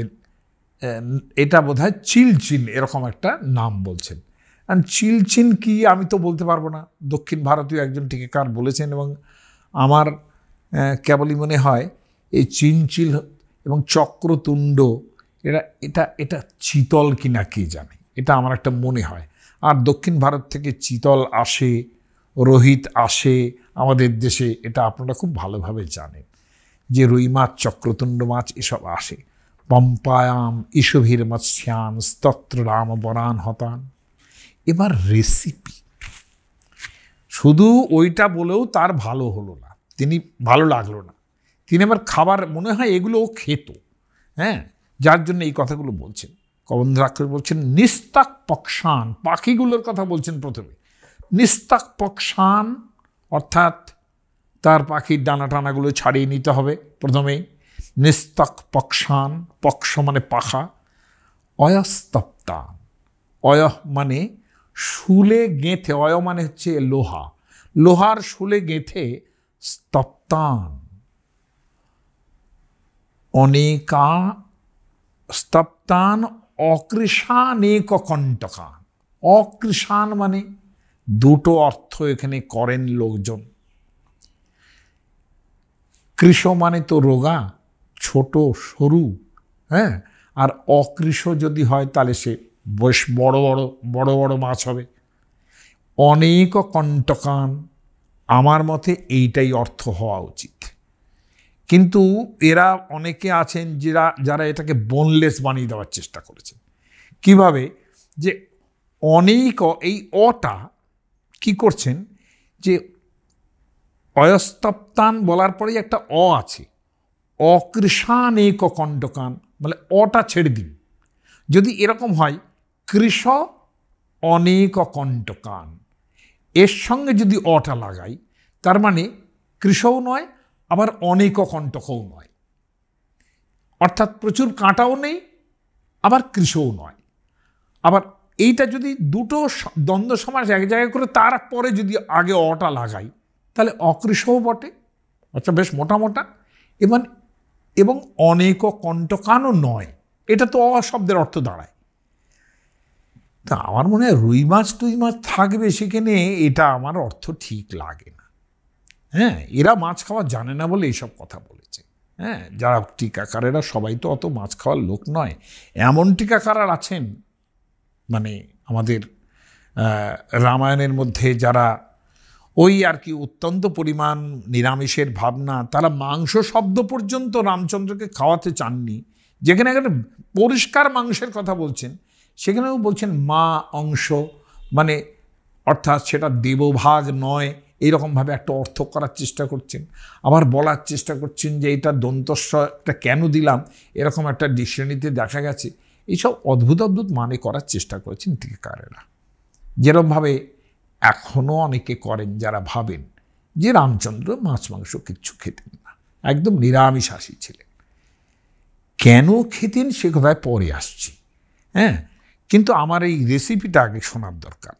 এটা বোধ হয় চিলচিন এরকম একটা নাম বলছেন কারণ চিলচিন কি আমি তো বলতে পারবো না দক্ষিণ ভারতীয় একজন টিকাকার বলেছেন এবং আমার কেবলই মনে হয় এই চিনচিল এবং চক্রতুণ্ড এরা এটা এটা চিতল কিনা কে জানে এটা আমার একটা মনে হয় আর দক্ষিণ ভারত থেকে চিতল আসে রোহিত আসে আমাদের দেশে এটা আপনারা খুব ভালোভাবে জানেন যে রুই মাছ চক্রতুণ্ড মাছ এসব আসে পম্পায়াম মাছ মৎস্যান স্তত্র রাম বরান হতান এবার রেসিপি শুধু ওইটা বলেও তার ভালো হলো না তিনি ভালো লাগলো না তিনি আবার খাবার মনে হয় এগুলো ও খেত হ্যাঁ যার জন্য এই কথাগুলো বলছেন কবন্ধ আক্রোশ বলছেন নিস্তাক পক্ষান পাখিগুলোর কথা বলছেন প্রথমে নিস্তাক পক্ষান অর্থাৎ তার পাখির ডানা টানাগুলো ছাড়িয়ে নিতে হবে প্রথমে নিস্তাক পক্ষান পক্ষ মানে পাখা অয়স্তপ্তান অয়হ মানে শুলে গেঁথে অয় মানে হচ্ছে লোহা লোহার শুলে গেঁথে স্তপ্তান অনেকা স্তপ্তান অকৃষানেক কণ্টকান অকৃষান মানে দুটো অর্থ এখানে করেন লোকজন কৃষ মানে তো রোগা ছোট সরু হ্যাঁ আর অকৃষ যদি হয় তাহলে সে বেশ বড় বড় বড় বড় মাছ হবে অনেক কণ্টকান আমার মতে এইটাই অর্থ হওয়া উচিত কিন্তু এরা অনেকে আছেন যারা যারা এটাকে বোনলেস বানিয়ে দেওয়ার চেষ্টা করেছে কিভাবে যে অনেক এই অটা কি করছেন যে অয়স্তপ্তান বলার পরেই একটা অ আছে অকৃষাণ এক কণ্ডকান মানে অটা ছেড়ে দিন যদি এরকম হয় কৃষ অনেক কণ্ঠকান এর সঙ্গে যদি অটা লাগাই তার মানে কৃষও নয় আবার অনেক অকণ্ঠকও নয় অর্থাৎ প্রচুর কাঁটাও নেই আবার কৃষও নয় আবার এইটা যদি দুটো দ্বন্দ্ব সমাজ এক জায়গায় করে তারপরে যদি আগে অটা লাগাই তাহলে অকৃষও বটে আচ্ছা বেশ মোটা মোটা এবং এবং অনেক কণ্ঠকানও নয় এটা তো অশব্দের অর্থ দাঁড়ায় তা আমার মনে হয় রুই মাছ টুই মাছ থাকবে সেখানে এটা আমার অর্থ ঠিক লাগে না হ্যাঁ এরা মাছ খাওয়া জানে না বলে এইসব কথা বলেছে হ্যাঁ যারা টিকাকারেরা সবাই তো অত মাছ খাওয়ার লোক নয় এমন টিকাকার আর আছেন মানে আমাদের রামায়ণের মধ্যে যারা ওই আর কি অত্যন্ত পরিমাণ নিরামিষের ভাবনা তারা মাংস শব্দ পর্যন্ত রামচন্দ্রকে খাওয়াতে চাননি যেখানে একটা পরিষ্কার মাংসের কথা বলছেন সেখানেও বলছেন মা অংশ মানে অর্থাৎ সেটা দেবভাগ নয় এইরকমভাবে একটা অর্থ করার চেষ্টা করছেন আবার বলার চেষ্টা করছেন যে এটা দন্তস্বটা কেন দিলাম এরকম একটা ডিসিশনিতে দেখা গেছে এইসব অদ্ভুত অদ্ভুত মানে করার চেষ্টা করেছেন টিকাকারেরা যেরমভাবে এখনও অনেকে করেন যারা ভাবেন যে রামচন্দ্র মাছ মাংস কিচ্ছু খেতেন না একদম নিরামিষাসী ছিলেন কেন খেতেন সে কথায় পরে আসছি হ্যাঁ কিন্তু আমার এই রেসিপিটা আগে শোনার দরকার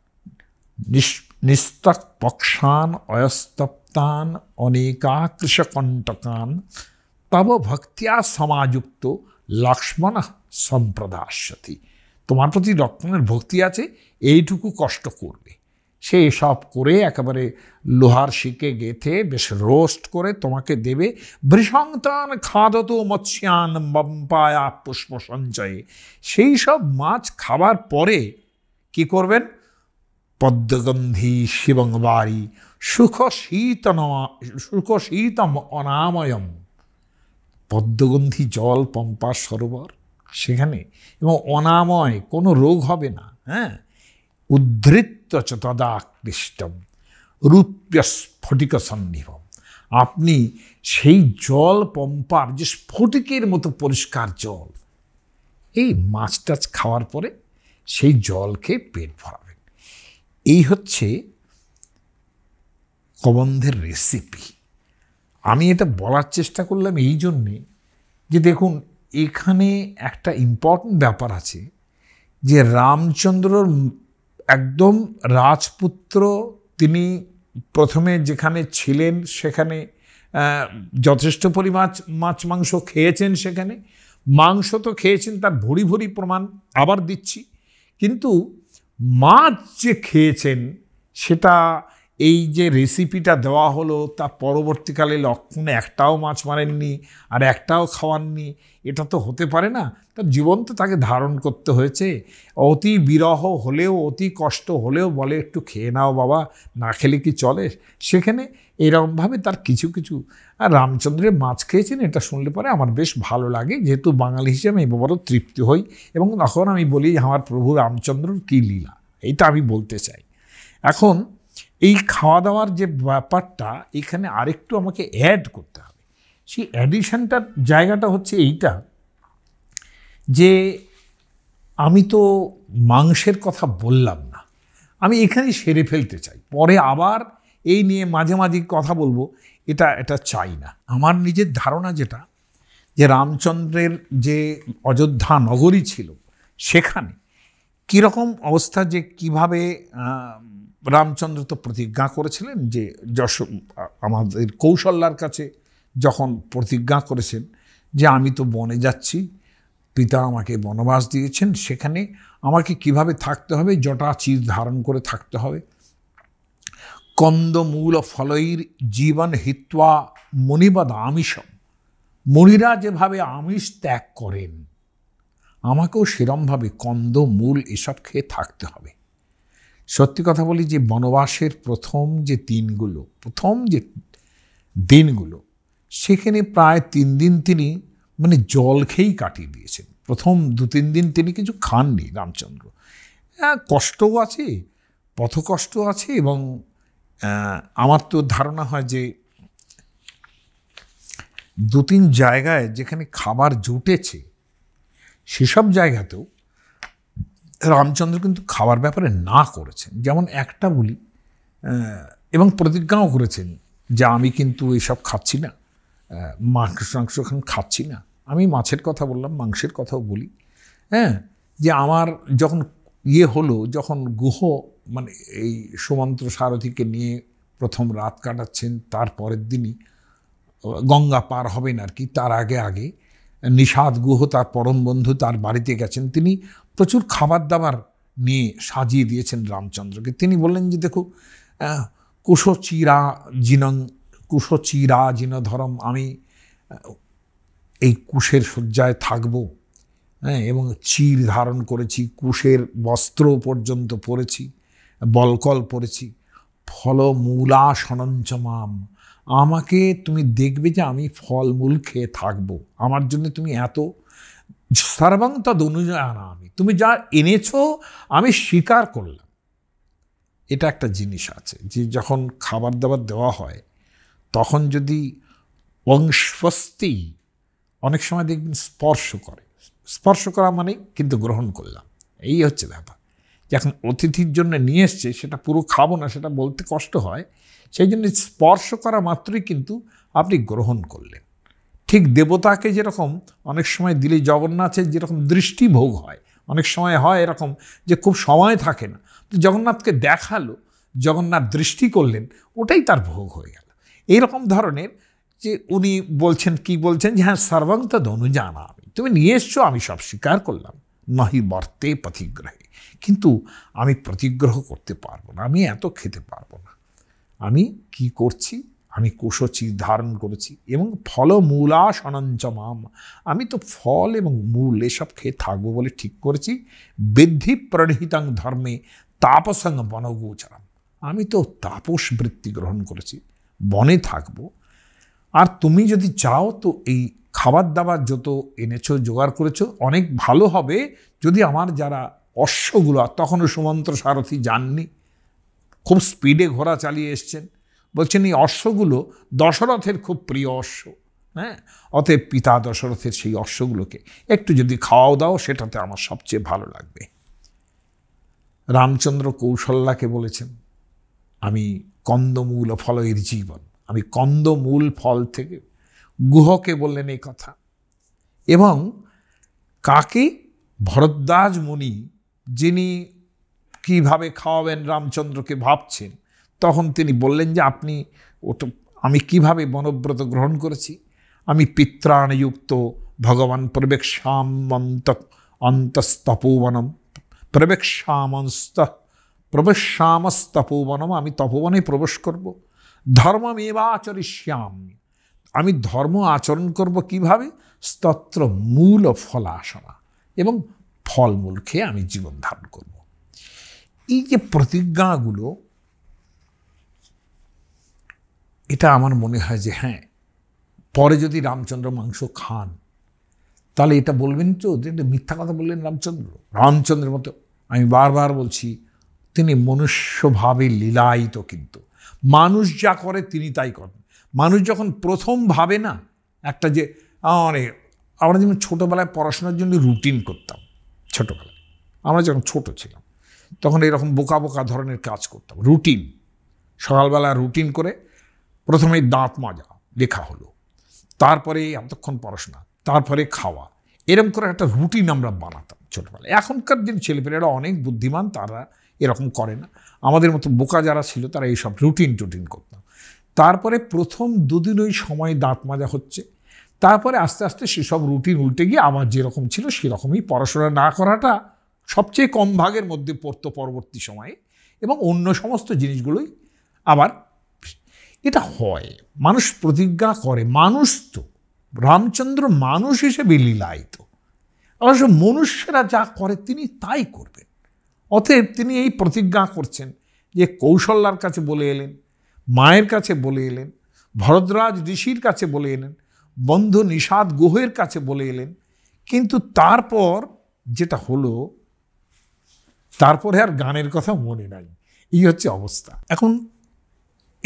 నిస్తక్పక్షాన్ অয়স্তপ্তান অনেকাকৃশকণ্টকান তব ভক্তিয়া সমাযুক্ত লক্ষ্মণ সম্প্রদাস্যতি তোমার প্রতি লক্ষ্মণের ভক্তি আছে এইটুকু কষ্ট করবে সে এসব করে একেবারে লোহার শিকে গেথে বেশ রোস্ট করে তোমাকে দেবে ভৃষংতান খাদত মৎস্যান বম্পায়া পুষ্প সঞ্চয়ে সেই সব মাছ খাবার পরে কি করবেন পদ্মগন্ধি শিবংবারি সুখশীতন সুখশীতম অনাময়ম পদ্মগন্ধি জল পম্পা সরোবর সেখানে এবং অনাময় কোনো রোগ হবে না হ্যাঁ উদ্ধৃত্ত চ আকৃষ্টম রূপ্য স্ফটিক সন্নিভম আপনি সেই জল পম্পার যে স্ফটিকের মতো পরিষ্কার জল এই মাছ টাছ খাওয়ার পরে সেই জলকে পেট ভরা এই হচ্ছে কবন্ধের রেসিপি আমি এটা বলার চেষ্টা করলাম এই জন্যে যে দেখুন এখানে একটা ইম্পর্ট্যান্ট ব্যাপার আছে যে রামচন্দ্র একদম রাজপুত্র তিনি প্রথমে যেখানে ছিলেন সেখানে যথেষ্ট পরিমাণ মাছ মাংস খেয়েছেন সেখানে মাংস তো খেয়েছেন তার ভরি ভরি প্রমাণ আবার দিচ্ছি কিন্তু মাছ যে খেয়েছেন সেটা এই যে রেসিপিটা দেওয়া হলো তা পরবর্তীকালে লক্ষণে একটাও মাছ মারেননি আর একটাও খাওয়াননি এটা তো হতে পারে না তার জীবন তো তাকে ধারণ করতে হয়েছে অতি বিরহ হলেও অতি কষ্ট হলেও বলে একটু খেয়ে নাও বাবা না খেলে কি চলে সেখানে এরকমভাবে তার কিছু কিছু আর রামচন্দ্রের মাছ খেয়েছেন এটা শুনলে পরে আমার বেশ ভালো লাগে যেহেতু বাঙালি হিসেবে আমি বড় তৃপ্তি হই এবং তখন আমি বলি আমার প্রভু রামচন্দ্রর কী লীলা এটা আমি বলতে চাই এখন এই খাওয়া দাওয়ার যে ব্যাপারটা এখানে আরেকটু আমাকে অ্যাড করতে হবে সেই অ্যাডিশনটার জায়গাটা হচ্ছে এইটা যে আমি তো মাংসের কথা বললাম না আমি এখানেই সেরে ফেলতে চাই পরে আবার এই নিয়ে মাঝে মাঝে কথা বলবো এটা এটা চাই না আমার নিজের ধারণা যেটা যে রামচন্দ্রের যে অযোধ্যা নগরী ছিল সেখানে কীরকম অবস্থা যে কিভাবে রামচন্দ্র তো প্রতিজ্ঞা করেছিলেন যে যশ আমাদের কৌশল্যার কাছে যখন প্রতিজ্ঞা করেছেন যে আমি তো বনে যাচ্ছি পিতা আমাকে বনবাস দিয়েছেন সেখানে আমাকে কিভাবে থাকতে হবে জটা চির ধারণ করে থাকতে হবে কন্দমূলফলৈর জীবন হিত্বা মণিবদ আমিষম মণিরা যেভাবে আমিষ ত্যাগ করেন আমাকেও সেরমভাবে কন্দমূল এসব খেয়ে থাকতে হবে সত্যি কথা বলি যে বনবাসের প্রথম যে দিনগুলো প্রথম যে দিনগুলো সেখানে প্রায় তিন দিন তিনি মানে জল খেয়েই কাটিয়ে দিয়েছেন প্রথম দু তিন দিন তিনি কিছু খাননি রামচন্দ্র হ্যাঁ, কষ্টও আছে পথকষ্ট আছে এবং আমার তো ধারণা হয় যে দু তিন জায়গায় যেখানে খাবার জুটেছে সেসব জায়গাতেও রামচন্দ্র কিন্তু খাবার ব্যাপারে না করেছেন যেমন একটা বলি এবং প্রতিজ্ঞাও করেছেন যে আমি কিন্তু এসব খাচ্ছি না মাংস মাংস এখন খাচ্ছি না আমি মাছের কথা বললাম মাংসের কথাও বলি হ্যাঁ যে আমার যখন ইয়ে হলো যখন গুহ মানে এই সুমন্ত্র সারথীকে নিয়ে প্রথম রাত কাটাচ্ছেন তার পরের দিনই গঙ্গা পার হবেন আর কি তার আগে আগে নিষাদ গুহ তার পরম বন্ধু তার বাড়িতে গেছেন তিনি প্রচুর খাবার দাবার নিয়ে সাজিয়ে দিয়েছেন রামচন্দ্রকে তিনি বললেন যে দেখো কুশচিরা জিনং কুশচিরা ধরম আমি এই কুশের শয্যায় থাকব হ্যাঁ এবং চির ধারণ করেছি কুশের বস্ত্র পর্যন্ত পরেছি বলকল পড়েছি ফল মূলা সনঞ্চমাম আমাকে তুমি দেখবে যে আমি ফলমূল খেয়ে থাকবো আমার জন্য তুমি এত সর্বাং তদ অনুযায়ী আমি তুমি যা এনেছো আমি স্বীকার করলাম এটা একটা জিনিস আছে যে যখন খাবার দাবার দেওয়া হয় তখন যদি অংশস্তি অনেক সময় দেখবেন স্পর্শ করে স্পর্শ করা মানে কিন্তু গ্রহণ করলাম এই হচ্ছে ব্যাপার যখন অতিথির জন্য নিয়ে এসছে সেটা পুরো খাবো না সেটা বলতে কষ্ট হয় সেই জন্য স্পর্শ করা মাত্রই কিন্তু আপনি গ্রহণ করলেন ঠিক দেবতাকে যেরকম অনেক সময় দিলে জগন্নাথের যেরকম দৃষ্টিভোগ হয় অনেক সময় হয় এরকম যে খুব সময় থাকে না তো জগন্নাথকে দেখালো জগন্নাথ দৃষ্টি করলেন ওটাই তার ভোগ হয়ে গেল এইরকম ধরনের যে উনি বলছেন কি বলছেন যে হ্যাঁ সর্বাঙ্গ ধনু জানা আমি তুমি নিয়ে এসছো আমি সব স্বীকার করলাম নহি বর্তে পথিগ্রহে কিন্তু আমি প্রতিগ্রহ করতে পারবো না আমি এত খেতে পারবো না আমি কি করছি আমি কোষচি ধারণ করেছি এবং ফল সনঞ্চমাম আমি তো ফল এবং মূল এসব খেয়ে থাকবো বলে ঠিক করেছি বৃদ্ধি প্রণহিতাং ধর্মে তাপসং বনগোচরাম আমি তো তাপস বৃত্তি গ্রহণ করেছি বনে থাকব আর তুমি যদি চাও তো এই খাবার দাবার যত এনেছো জোগাড় করেছো অনেক ভালো হবে যদি আমার যারা অশ্বগুলো আর তখনও সুমন্ত্র সারথী যাননি খুব স্পিডে ঘোড়া চালিয়ে এসছেন বলছেন এই অশ্বগুলো দশরথের খুব প্রিয় অশ্ব হ্যাঁ অতএব পিতা দশরথের সেই অশ্বগুলোকে একটু যদি খাওয়াও দাও সেটাতে আমার সবচেয়ে ভালো লাগবে রামচন্দ্র কৌশল্যাকে বলেছেন আমি কন্দমূল ফলের জীবন আমি কন্দমূল ফল থেকে গুহকে বললেন এই কথা এবং কাকে ভরদ্বাজ মুনি যিনি কিভাবে খাওয়াবেন রামচন্দ্রকে ভাবছেন তখন তিনি বললেন যে আপনি ওটা আমি কিভাবে বনব্রত গ্রহণ করেছি আমি পিত্রাণযুক্ত ভগবান প্রবেক্ষামন্ত অন্তস্তপোবনম প্রবেক্ষামস্ত প্রবেশ্যামস্তপোবনম আমি তপোবনে প্রবেশ করব আচরিষ্যাম আমি ধর্ম আচরণ করব কিভাবে স্তত্র মূল ফলাসনা এবং ফলমূল খেয়ে আমি জীবন ধারণ করব এই যে প্রতিজ্ঞাগুলো এটা আমার মনে হয় যে হ্যাঁ পরে যদি রামচন্দ্র মাংস খান তাহলে এটা বলবেন তো যে মিথ্যা কথা বললেন রামচন্দ্র রামচন্দ্রের মতো আমি বারবার বলছি তিনি মনুষ্যভাবে লীলায়িত কিন্তু মানুষ যা করে তিনি তাই করেন মানুষ যখন প্রথম ভাবে না একটা যে মানে আমরা যেমন ছোটোবেলায় পড়াশোনার জন্য রুটিন করতাম ছোটোবেলায় আমরা যখন ছোট ছিলাম তখন এরকম বোকা বোকা ধরনের কাজ করতাম রুটিন সকালবেলা রুটিন করে প্রথমে দাঁত মাজা লেখা হলো তারপরে এতক্ষণ পড়াশোনা তারপরে খাওয়া এরকম করে একটা রুটিন আমরা বানাতাম ছোটোবেলায় এখনকার দিন ছেলেপেলেরা অনেক বুদ্ধিমান তারা এরকম করে না আমাদের মতো বোকা যারা ছিল তারা এইসব রুটিন টুটিন করতাম তারপরে প্রথম দুদিন ওই সময় দাঁত মাজা হচ্ছে তারপরে আস্তে আস্তে সেসব রুটিন উল্টে গিয়ে আমার যেরকম ছিল সেরকমই পড়াশোনা না করাটা সবচেয়ে কম ভাগের মধ্যে পড়তো পরবর্তী সময়ে এবং অন্য সমস্ত জিনিসগুলোই আবার এটা হয় মানুষ প্রতিজ্ঞা করে মানুষ তো রামচন্দ্র মানুষ হিসেবে লীলায়িত অবশ্য মনুষ্যরা যা করে তিনি তাই করবেন অতএব তিনি এই প্রতিজ্ঞা করছেন যে কৌশল্যার কাছে বলে এলেন মায়ের কাছে বলে এলেন ভরদ্রাজ ঋষির কাছে বলে এলেন বন্ধু নিষাদ গুহের কাছে বলে এলেন কিন্তু তারপর যেটা হলো তারপরে আর গানের কথা মনে নাই এই হচ্ছে অবস্থা এখন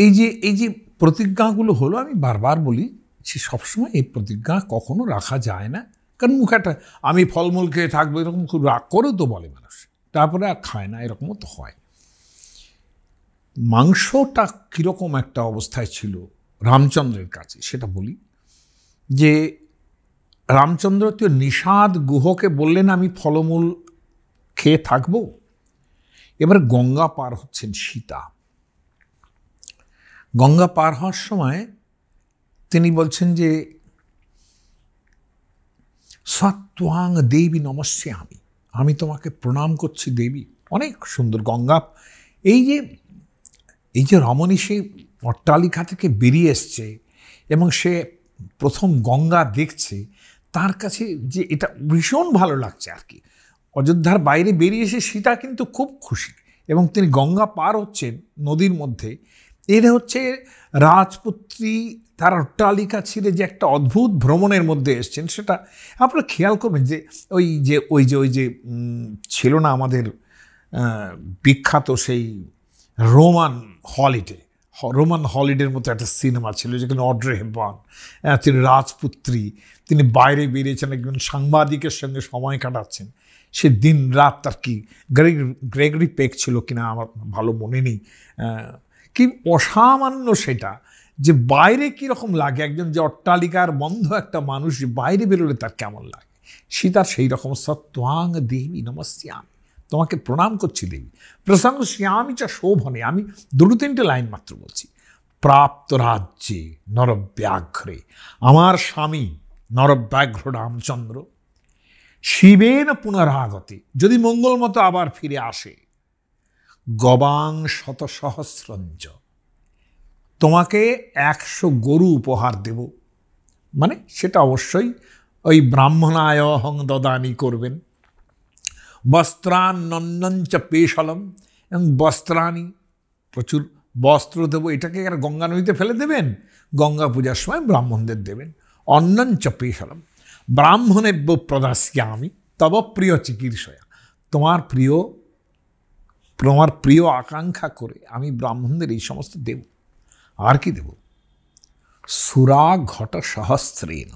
এই যে এই যে প্রতিজ্ঞাগুলো হলো আমি বারবার বলি সে সবসময় এই প্রতিজ্ঞা কখনো রাখা যায় না কারণ মুখে একটা আমি ফলমূল খেয়ে থাকবো এরকম খুব রাগ করেও তো বলে মানুষ তারপরে আর খায় না এরকমও তো হয় মাংসটা কীরকম একটা অবস্থায় ছিল রামচন্দ্রের কাছে সেটা বলি যে রামচন্দ্র তো নিষাদ গুহকে বললেন আমি ফলমূল খেয়ে থাকব এবার গঙ্গা পার হচ্ছেন সীতা গঙ্গা পার হওয়ার সময় তিনি বলছেন যে সত্ত্বাং দেবী নমস্যে আমি আমি তোমাকে প্রণাম করছি দেবী অনেক সুন্দর গঙ্গা এই যে এই যে রমণী সেই অট্টালিকা থেকে বেরিয়ে এসছে এবং সে প্রথম গঙ্গা দেখছে তার কাছে যে এটা ভীষণ ভালো লাগছে আর কি অযোধ্যার বাইরে বেরিয়ে এসে সীতা কিন্তু খুব খুশি এবং তিনি গঙ্গা পার হচ্ছেন নদীর মধ্যে এটা হচ্ছে রাজপুত্রী তার অট্টালিকা ছিঁড়ে যে একটা অদ্ভুত ভ্রমণের মধ্যে এসছেন সেটা আপনারা খেয়াল করবেন যে ওই যে ওই যে ওই যে ছিল না আমাদের বিখ্যাত সেই রোমান হলিডে রোমান হলিডের মতো একটা সিনেমা ছিল যেখানে অড্রে হেবান তিনি রাজপুত্রী তিনি বাইরে বেরিয়েছেন একজন সাংবাদিকের সঙ্গে সময় কাটাচ্ছেন সে দিন রাত তার কি গ্রেগরি পেক ছিল কিনা আমার ভালো মনে নেই কি অসামান্য সেটা যে বাইরে কীরকম লাগে একজন যে অট্টালিকার বন্ধ একটা মানুষ বাইরে বেরোলে তার কেমন লাগে সীতার সেই রকম সত্যাং দেবী নমস্যাম তোমাকে প্রণাম করছি দেবী প্রসঙ্গ শ্যামি চা শোভনে আমি দুটো তিনটে লাইন মাত্র বলছি প্রাপ্ত রাজ্যে নরব্যাঘ্রে আমার স্বামী নরব্যাঘ্র রামচন্দ্র শিবেন পুনরাগতে যদি মঙ্গল মতো আবার ফিরে আসে গবাং শত সহস্রঞ্জ তোমাকে একশো গরু উপহার দেব মানে সেটা অবশ্যই ওই ব্রাহ্মণায় দদানি করবেন বস্ত্রান্নঞ্চ পেশলম এবং বস্ত্রাণী প্রচুর বস্ত্র দেবো এটাকে আর গঙ্গা নদীতে ফেলে দেবেন গঙ্গা পূজার সময় ব্রাহ্মণদের দেবেন অন্নঞ্চ পেশলম ব্রাহ্মণেব্য প্রদাসকে আমি তব প্রিয় চিকিৎসয়া তোমার প্রিয় তোমার প্রিয় আকাঙ্ক্ষা করে আমি ব্রাহ্মণদের এই সমস্ত দেব আর কি দেব সুরা ঘট সহস্রেণ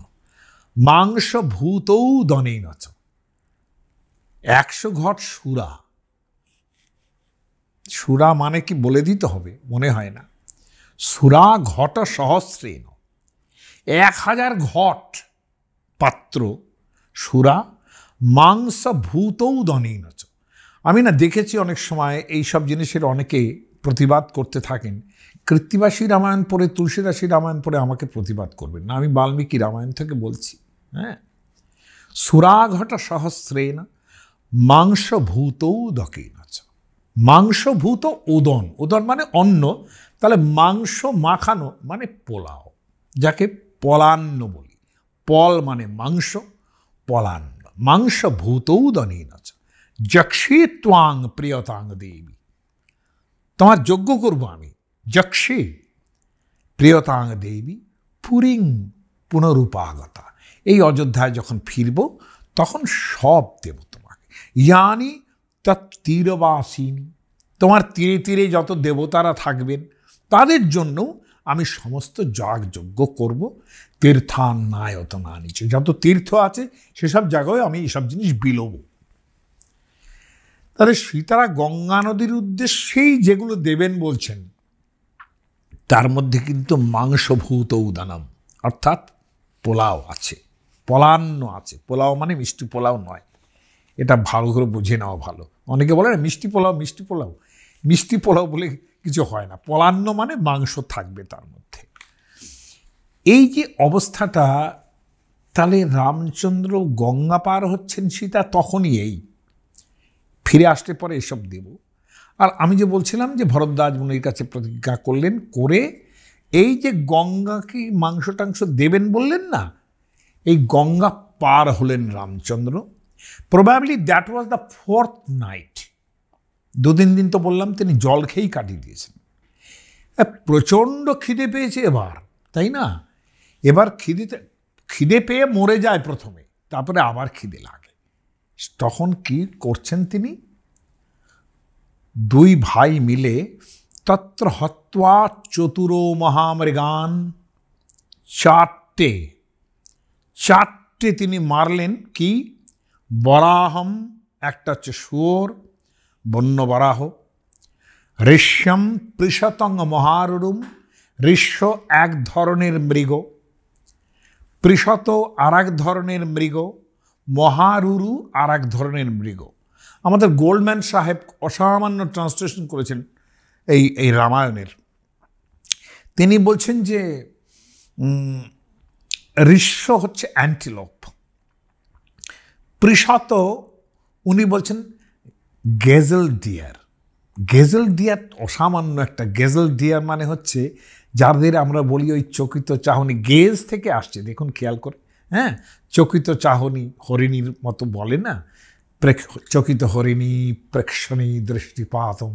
মাংস ভূতৌ দনে চ একশো ঘট সুরা সুরা মানে কি বলে দিতে হবে মনে হয় না সুরা ঘট সহস্রেন এক হাজার ঘট পাত্র সুরা মাংস ভূতৌ দনীনচ আমি না দেখেছি অনেক সময় এই সব জিনিসের অনেকে প্রতিবাদ করতে থাকেন কৃত্তিবাসী রামায়ণ পড়ে তুলসীদাসী রামায়ণ পড়ে আমাকে প্রতিবাদ করবেন না আমি বাল্মীকি রামায়ণ থেকে বলছি হ্যাঁ সুরাঘট সহস্রেনা মাংসভূত দকেন আচ্ছা মাংসভূত ওদন ওদন মানে অন্ন তাহলে মাংস মাখানো মানে পোলাও যাকে পলান্ন বলি পল মানে মাংস পলান্ন মাংসভূত দনীন আচ্ছা যক্ষে ত্বাং প্রিয়তাং দেবী তোমার যজ্ঞ করবো আমি যক্ষে প্রিয়তাং দেবী পুরিং পুনরূপাগতা এই অযোধ্যায় যখন ফিরব তখন সব দেব ইয়ানি তা তীরবাসিনী তোমার তীরে তীরে যত দেবতারা থাকবেন তাদের জন্য আমি সমস্ত যাগযজ্ঞ করব তীর্থান নায়ত না নিচে যত তীর্থ আছে সেসব জায়গায় আমি এসব জিনিস বিলোব তাহলে সীতারা গঙ্গা নদীর উদ্দেশ্যেই যেগুলো দেবেন বলছেন তার মধ্যে কিন্তু মাংসভূত উদানাম অর্থাৎ পোলাও আছে পলান্ন আছে পোলাও মানে মিষ্টি পোলাও নয় এটা ভালো করে বুঝে নেওয়া ভালো অনেকে বলে না মিষ্টি পোলাও মিষ্টি পোলাও মিষ্টি পোলাও বলে কিছু হয় না পলান্ন মানে মাংস থাকবে তার মধ্যে এই যে অবস্থাটা তাহলে রামচন্দ্র গঙ্গা পার হচ্ছেন সীতা তখনই এই ফিরে আসতে পরে এসব দেব আর আমি যে বলছিলাম যে ভরদ্বাজ মুনির কাছে প্রতিজ্ঞা করলেন করে এই যে গঙ্গাকে মাংস টাংস দেবেন বললেন না এই গঙ্গা পার হলেন Ramachandra probably that was the fourth night দু তিন দিন তো বললাম তিনি জল খেয়েই কাটিয়ে দিয়েছেন প্রচণ্ড খিদে পেয়েছে এবার তাই না এবার খিদেতে খিদে পেয়ে মরে যায় প্রথমে তারপরে আবার খিদে লাগে তখন কি করছেন তিনি দুই ভাই মিলে তত্র হত্বা চতুর মহামৃগান চারটে চারটে তিনি মারলেন কি বরাহম একটা হচ্ছে শুয়োর বন্য বরাহ ঋষ্যম পৃষতং মহারুম ঋষ্য এক ধরনের মৃগ পৃষত আর এক ধরনের মৃগ মহারুরু আর এক ধরনের মৃগ আমাদের গোল্ডম্যান সাহেব অসামান্য ট্রান্সলেশন করেছেন এই এই রামায়ণের তিনি বলছেন যে ঋষ্য হচ্ছে অ্যান্টিলপ পৃষত উনি বলছেন গেজেল ডিয়ার গেজেল ডিয়ার অসামান্য একটা গেজেল ডিয়ার মানে হচ্ছে যাদের আমরা বলি ওই চকিত চাহনি গেজ থেকে আসছে দেখুন খেয়াল করে হ্যাঁ চকিত চাহনি হরিণীর মতো বলে না চকিত হরিণী প্রেক্ষণী দৃষ্টিপাতম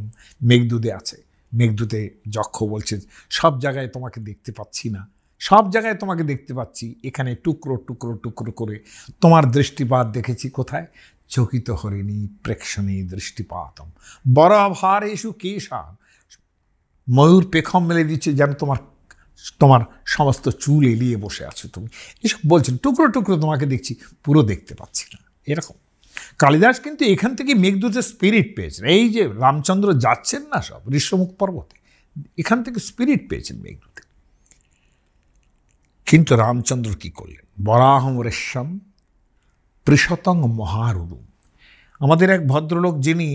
মেঘদুদে আছে মেঘদুতে যক্ষ বলছে সব জায়গায় তোমাকে দেখতে পাচ্ছি না সব জায়গায় তোমাকে দেখতে পাচ্ছি এখানে টুকরো টুকরো টুকরো করে তোমার দৃষ্টিপাত দেখেছি কোথায় চকিত হরিণী প্রেক্ষণী দৃষ্টিপাতম বরাভার এসু কেশান ময়ূর পেখম মেলে দিচ্ছে যেন তোমার তোমার সমস্ত চুল এলিয়ে বসে আছো তুমি এসব বলছেন টুকরো টুকরো তোমাকে দেখছি পুরো দেখতে পাচ্ছি না এরকম কালিদাস কিন্তু এখান থেকে মেঘদূতের স্পিরিট পেয়েছেন এই যে রামচন্দ্র যাচ্ছেন না সব ঋষ্যমুখ পর্বতে এখান থেকে স্পিরিট পেয়েছেন মেঘদূতে কিন্তু রামচন্দ্র কি করলেন বরাহম রেশম পৃষতং মহারুরু আমাদের এক ভদ্রলোক যিনি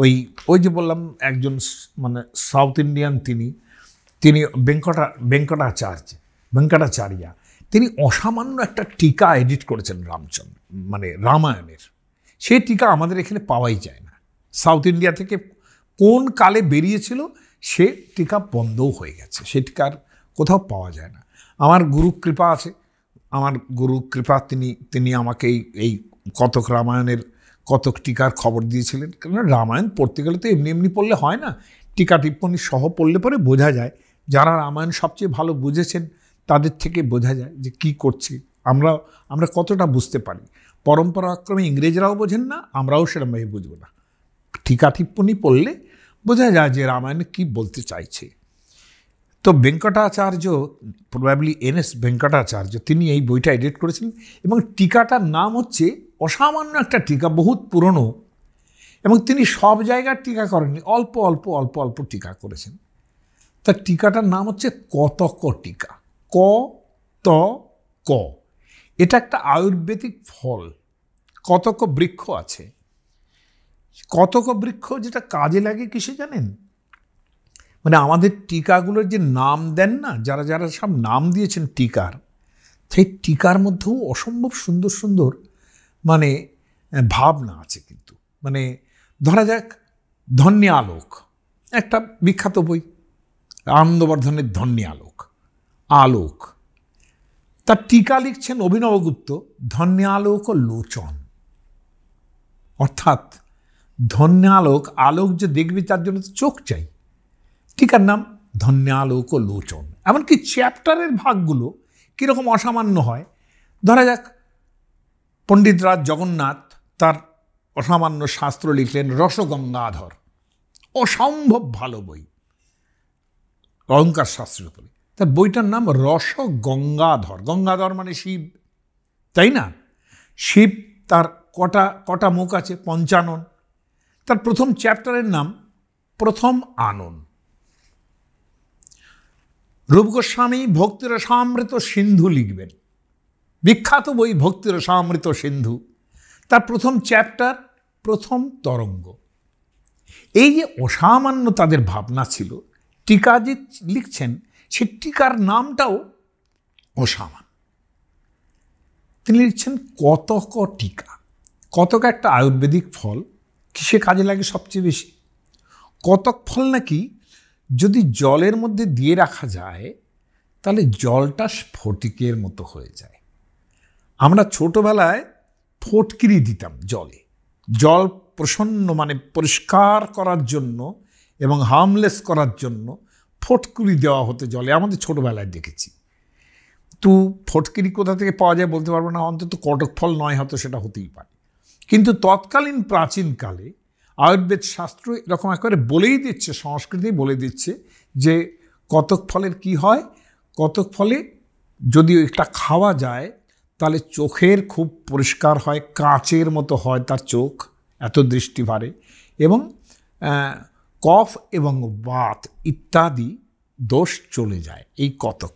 ওই ওই যে বললাম একজন মানে সাউথ ইন্ডিয়ান তিনি তিনি বেঙ্কটা বেঙ্কটাচার্য বেঙ্কটাচার্যা তিনি অসামান্য একটা টিকা এডিট করেছেন রামচন্দ্র মানে রামায়ণের সেই টিকা আমাদের এখানে পাওয়াই যায় না সাউথ ইন্ডিয়া থেকে কোন কালে বেরিয়েছিল সে টিকা বন্ধও হয়ে গেছে সে টিকার কোথাও পাওয়া যায় না আমার গুরু কৃপা আছে আমার গুরু কৃপা তিনি তিনি আমাকে এই এই কতক রামায়ণের কতক টিকার খবর দিয়েছিলেন কেননা রামায়ণ পড়তে গেলে তো এমনি এমনি পড়লে হয় না টিকা টিপ্পণী সহ পড়লে পরে বোঝা যায় যারা রামায়ণ সবচেয়ে ভালো বুঝেছেন তাদের থেকে বোঝা যায় যে কি করছে আমরা আমরা কতটা বুঝতে পারি পরম্পরাক্রমে ইংরেজরাও বোঝেন না আমরাও সেরকমভাবে বুঝব না টিকা টিপ্পণী পড়লে বোঝা যায় যে রামায়ণ কি বলতে চাইছে তো Venkatacharya probably N S Venkatacharya তিনি এই বইটা এডিট করেছিলেন এবং টিকাটার নাম হচ্ছে অসামান্য একটা টিকা বহুত পুরনো এবং তিনি সব জায়গার টিকা করেননি অল্প অল্প অল্প অল্প টিকা করেছেন তার টিকাটার নাম হচ্ছে কতক টিকা ক ত ক এটা একটা আয়ুর্বেদিক ফল কতক বৃক্ষ আছে কতক বৃক্ষ যেটা কাজে লাগে কিসে জানেন মানে আমাদের টিকাগুলোর যে নাম দেন না যারা যারা সব নাম দিয়েছেন টিকার সেই টিকার মধ্যেও অসম্ভব সুন্দর সুন্দর মানে ভাবনা আছে কিন্তু মানে ধরা যাক ধন্য আলোক একটা বিখ্যাত বই আনন্দবর্ধনের ধন্য আলোক আলোক তার টিকা লিখছেন অভিনবগুপ্ত আলোক ও লোচন অর্থাৎ ধন্য আলোক আলোক যে দেখবে তার জন্য চোখ চাই টিকার নাম ধন্যালোক লোচন এমনকি চ্যাপ্টারের ভাগগুলো কীরকম অসামান্য হয় ধরা যাক পণ্ডিতরাজ জগন্নাথ তার অসামান্য শাস্ত্র লিখলেন রসগঙ্গাধর অসম্ভব ভালো বই অলঙ্কার শাস্ত্রের উপরে তার বইটার নাম রস গঙ্গাধর গঙ্গাধর মানে শিব তাই না শিব তার কটা কটা মুখ আছে পঞ্চানন তার প্রথম চ্যাপ্টারের নাম প্রথম আনন রূপ গোস্বামী সামৃত সিন্ধু লিখবেন বিখ্যাত বই ভক্তিরসামৃত সিন্ধু তার প্রথম চ্যাপ্টার প্রথম তরঙ্গ এই যে অসামান্য তাদের ভাবনা ছিল টিকা যে লিখছেন সে টিকার নামটাও অসামান্য তিনি লিখছেন কতক টিকা কতক একটা আয়ুর্বেদিক ফল কিসে কাজে লাগে সবচেয়ে বেশি কতক ফল নাকি যদি জলের মধ্যে দিয়ে রাখা যায় তাহলে জলটা স্ফটিকের মতো হয়ে যায় আমরা ছোটোবেলায় ফটকিরি দিতাম জলে জল প্রসন্ন মানে পরিষ্কার করার জন্য এবং হার্মলেস করার জন্য ফটকুরি দেওয়া হতো জলে আমাদের ছোটোবেলায় দেখেছি তো ফটকিরি কোথা থেকে পাওয়া যায় বলতে পারবো না অন্তত কটক ফল নয় হয়তো সেটা হতেই পারে কিন্তু তৎকালীন প্রাচীনকালে আয়ুর্বেদ শাস্ত্র এরকম একেবারে বলেই দিচ্ছে সংস্কৃতি বলে দিচ্ছে যে কতক ফলের কি হয় কতক ফলে যদি একটা খাওয়া যায় তাহলে চোখের খুব পরিষ্কার হয় কাঁচের মতো হয় তার চোখ এত দৃষ্টি ভারে এবং কফ এবং বাত ইত্যাদি দোষ চলে যায় এই কতক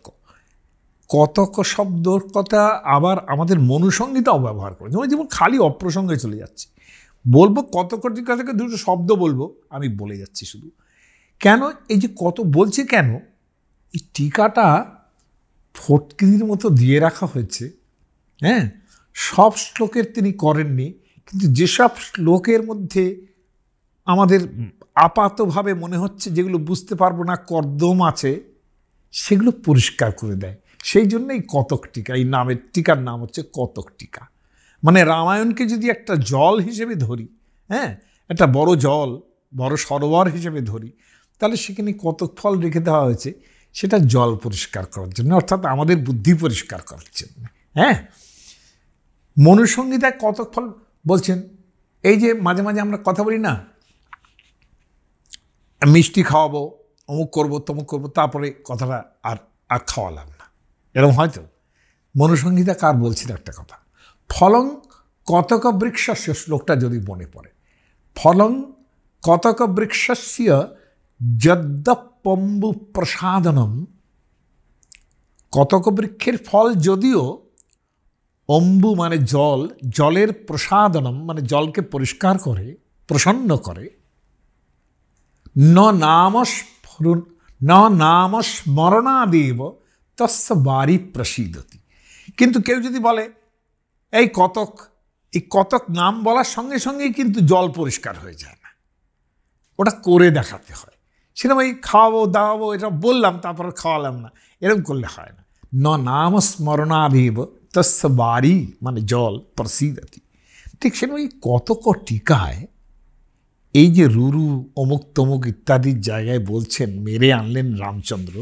কতক শব্দ কথা আবার আমাদের মনুসংহিতাও ব্যবহার করে যেমন যেমন খালি অপ্রসঙ্গে চলে যাচ্ছে বলবো কত কটিকা থেকে দুটো শব্দ বলবো আমি বলে যাচ্ছি শুধু কেন এই যে কত বলছে কেন এই টিকাটা ফটকিরির মতো দিয়ে রাখা হয়েছে হ্যাঁ সব শ্লোকের তিনি করেননি কিন্তু যেসব শ্লোকের মধ্যে আমাদের আপাতভাবে মনে হচ্ছে যেগুলো বুঝতে পারবো না কর্দম আছে সেগুলো পরিষ্কার করে দেয় সেই জন্যই কতক টিকা এই নামের টিকার নাম হচ্ছে কতক টিকা মানে রামায়ণকে যদি একটা জল হিসেবে ধরি হ্যাঁ একটা বড় জল বড় সরোবর হিসেবে ধরি তাহলে সেখানে কত ফল রেখে দেওয়া হয়েছে সেটা জল পরিষ্কার করার জন্য অর্থাৎ আমাদের বুদ্ধি পরিষ্কার করার জন্য হ্যাঁ মনুসংগীতায় কত ফল বলছেন এই যে মাঝে মাঝে আমরা কথা বলি না মিষ্টি খাওয়াবো অমুক করবো তমুক করবো তারপরে কথাটা আর আর খাওয়ালাম না এরকম হয়তো মনুসংগীতা কার বলছিল একটা কথা ফলং কতক বৃক্ষস্য শ্লোকটা যদি মনে পড়ে ফলং কতক বৃক্ষস্য যদ্যপম্বু প্রসাদনম কতক বৃক্ষের ফল যদিও অম্বু মানে জল জলের প্রসাদনম মানে জলকে পরিষ্কার করে প্রসন্ন করে ন নামস্ফুর ন নাম তস্য বাড়ি প্রসিদতি কিন্তু কেউ যদি বলে এই কতক এই কতক নাম বলার সঙ্গে সঙ্গেই কিন্তু জল পরিষ্কার হয়ে যায় না ওটা করে দেখাতে হয় সেরকম এই খাওয়াবো দাওয়াবো এটা বললাম তারপর খাওয়ালাম না এরকম করলে হয় না ন নাম স্মরণাভিব তস্য বাড়ি মানে জল প্রসিদাতি ঠিক সেরকম এই কতক টিকায় এই যে রুরু অমুক তমুক ইত্যাদির জায়গায় বলছেন মেরে আনলেন রামচন্দ্র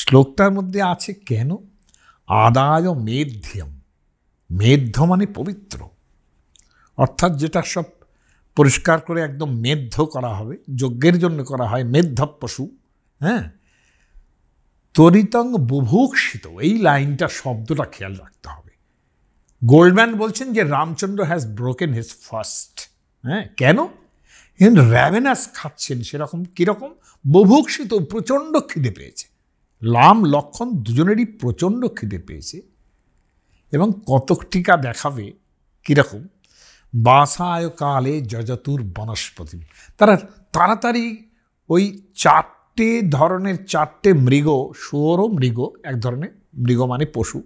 শ্লোকটার মধ্যে আছে কেন আদায় মেধ্যম মেধ্য মানে পবিত্র অর্থাৎ যেটা সব পরিষ্কার করে একদম মেধ্য করা হবে যজ্ঞের জন্য করা হয় মেধ্য পশু হ্যাঁ তরিতং বুভুক্ষিত এই লাইনটা শব্দটা খেয়াল রাখতে হবে গোল্ডম্যান বলছেন যে Ramachandra has broken his first হ্যাঁ কেন ইন র্যাভেনাস খাচ্ছেন সেরকম কীরকম বুভুক্ষিত প্রচণ্ড খিদে পেয়েছে লাম লক্ষণ দুজনেরই প্রচণ্ড খিদে পেয়েছে এবং কতক টিকা দেখাবে কীরকম বাসায় কালে যজাতুর বনস্পতি তারা তাড়াতাড়ি ওই চারটে ধরনের চারটে মৃগ শুয়োরও মৃগ এক ধরনের মৃগ মানে পশু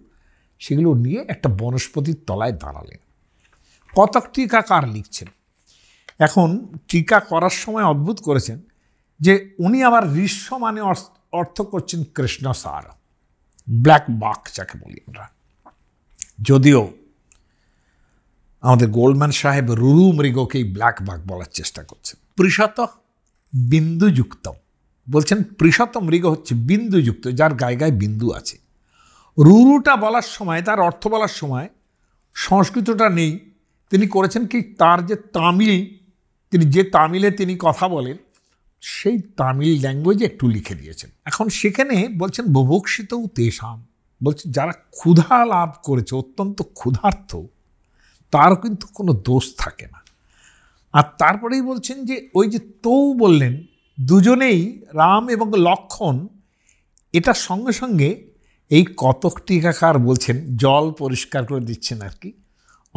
সেগুলো নিয়ে একটা বনস্পতির তলায় দাঁড়ালেন কতক টিকা কার লিখছেন এখন টিকা করার সময় অদ্ভুত করেছেন যে উনি আবার ঋষ্য মানে অর্থ করছেন কৃষ্ণ সার ব্ল্যাক বাক যাকে বলি আমরা যদিও আমাদের গোল্ডম্যান সাহেব রুরু মৃগকেই ব্ল্যাক বাঘ বলার চেষ্টা করছেন পৃষত বিন্দুযুক্ত বলছেন পৃষত মৃগ হচ্ছে বিন্দুযুক্ত যার গায়ে গায়ে বিন্দু আছে রুরুটা বলার সময় তার অর্থ বলার সময় সংস্কৃতটা নেই তিনি করেছেন কি তার যে তামিল তিনি যে তামিলে তিনি কথা বলেন সেই তামিল ল্যাঙ্গুয়েজে একটু লিখে দিয়েছেন এখন সেখানে বলছেন বুভুক্ষিতও তেসাম বলছি যারা ক্ষুধা লাভ করেছে অত্যন্ত ক্ষুধার্থ তার কিন্তু কোনো দোষ থাকে না আর তারপরেই বলছেন যে ওই যে তৌ বললেন দুজনেই রাম এবং লক্ষণ এটা সঙ্গে সঙ্গে এই কতক টিকাকার বলছেন জল পরিষ্কার করে দিচ্ছেন আর কি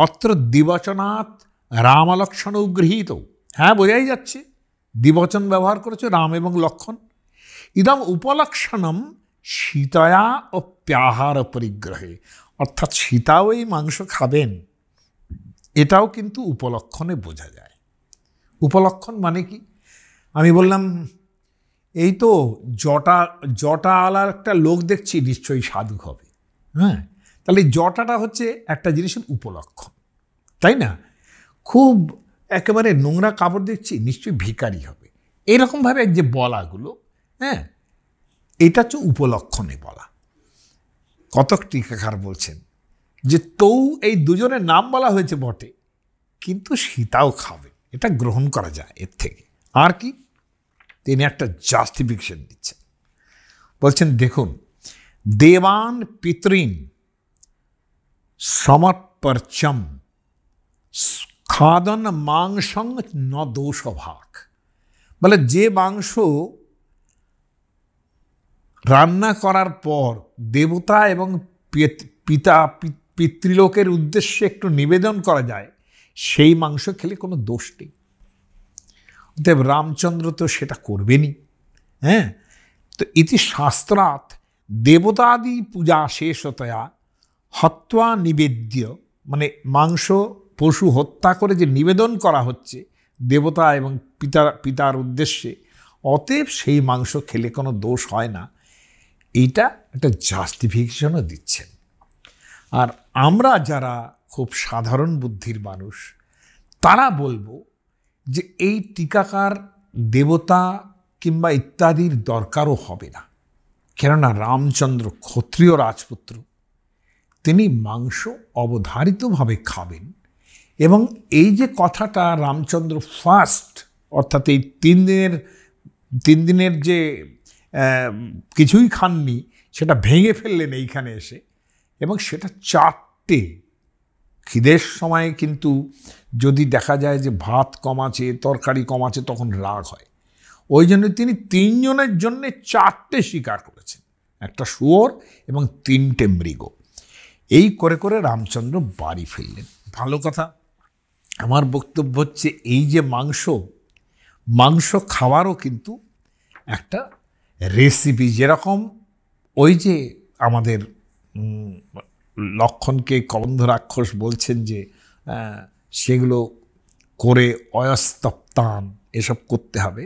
অত্র দিবচনাথ রামালক্ষণ উগৃহীত হ্যাঁ বোঝাই যাচ্ছে দিবচন ব্যবহার করেছে রাম এবং লক্ষণ ইদম উপলক্ষণম সীতায়া ও প্যাহার পরিগ্রহে অর্থাৎ সীতাও এই মাংস খাবেন এটাও কিন্তু উপলক্ষণে বোঝা যায় উপলক্ষণ মানে কি আমি বললাম এই তো জটা জটা আলার একটা লোক দেখছি নিশ্চয়ই সাধু হবে হ্যাঁ তাহলে জটাটা হচ্ছে একটা জিনিসের উপলক্ষণ তাই না খুব একেবারে নোংরা কাপড় দেখছি নিশ্চয়ই ভিকারি হবে এরকমভাবে যে বলাগুলো হ্যাঁ এটা তো উপলক্ষণে বলা কতক টিকাকার বলছেন যে তৌ এই দুজনের নাম বলা হয়েছে বটে কিন্তু সীতাও খাবে এটা গ্রহণ করা যায় এর থেকে আর কি তিনি একটা জাস্টিফিকেশন দিচ্ছেন বলছেন দেখুন দেবান পিতৃন সমর্পরচম খাদন মাংসং ন ভাগ বলে যে মাংস রান্না করার পর দেবতা এবং পিতা পিতৃলোকের উদ্দেশ্যে একটু নিবেদন করা যায় সেই মাংস খেলে কোনো দোষ নেই অতএব রামচন্দ্র তো সেটা করবেনই হ্যাঁ তো ইতি শাস্ত্রাত দেবতাদি পূজা শেষতয়া হত্যা নিবেদ্য মানে মাংস পশু হত্যা করে যে নিবেদন করা হচ্ছে দেবতা এবং পিতা পিতার উদ্দেশ্যে অতএব সেই মাংস খেলে কোনো দোষ হয় না এইটা একটা জাস্টিফিকেশনও দিচ্ছেন আর আমরা যারা খুব সাধারণ বুদ্ধির মানুষ তারা বলবো যে এই টিকাকার দেবতা কিংবা ইত্যাদির দরকারও হবে না কেননা রামচন্দ্র ক্ষত্রিয় রাজপুত্র তিনি মাংস অবধারিতভাবে খাবেন এবং এই যে কথাটা রামচন্দ্র ফার্স্ট অর্থাৎ এই তিন দিনের তিন দিনের যে কিছুই খাননি সেটা ভেঙে ফেললেন এইখানে এসে এবং সেটা চারটে খিদের সময়ে কিন্তু যদি দেখা যায় যে ভাত কম আছে তরকারি কম আছে তখন রাগ হয় ওই জন্য তিনি তিনজনের জন্যে চারটে শিকার করেছেন একটা শুয়োর এবং তিনটে মৃগ এই করে করে রামচন্দ্র বাড়ি ফিরলেন ভালো কথা আমার বক্তব্য হচ্ছে এই যে মাংস মাংস খাওয়ারও কিন্তু একটা রেসিপি যেরকম ওই যে আমাদের লক্ষণকে কবন্ধরাক্ষস বলছেন যে সেগুলো করে অয়স্তপ্তান এসব করতে হবে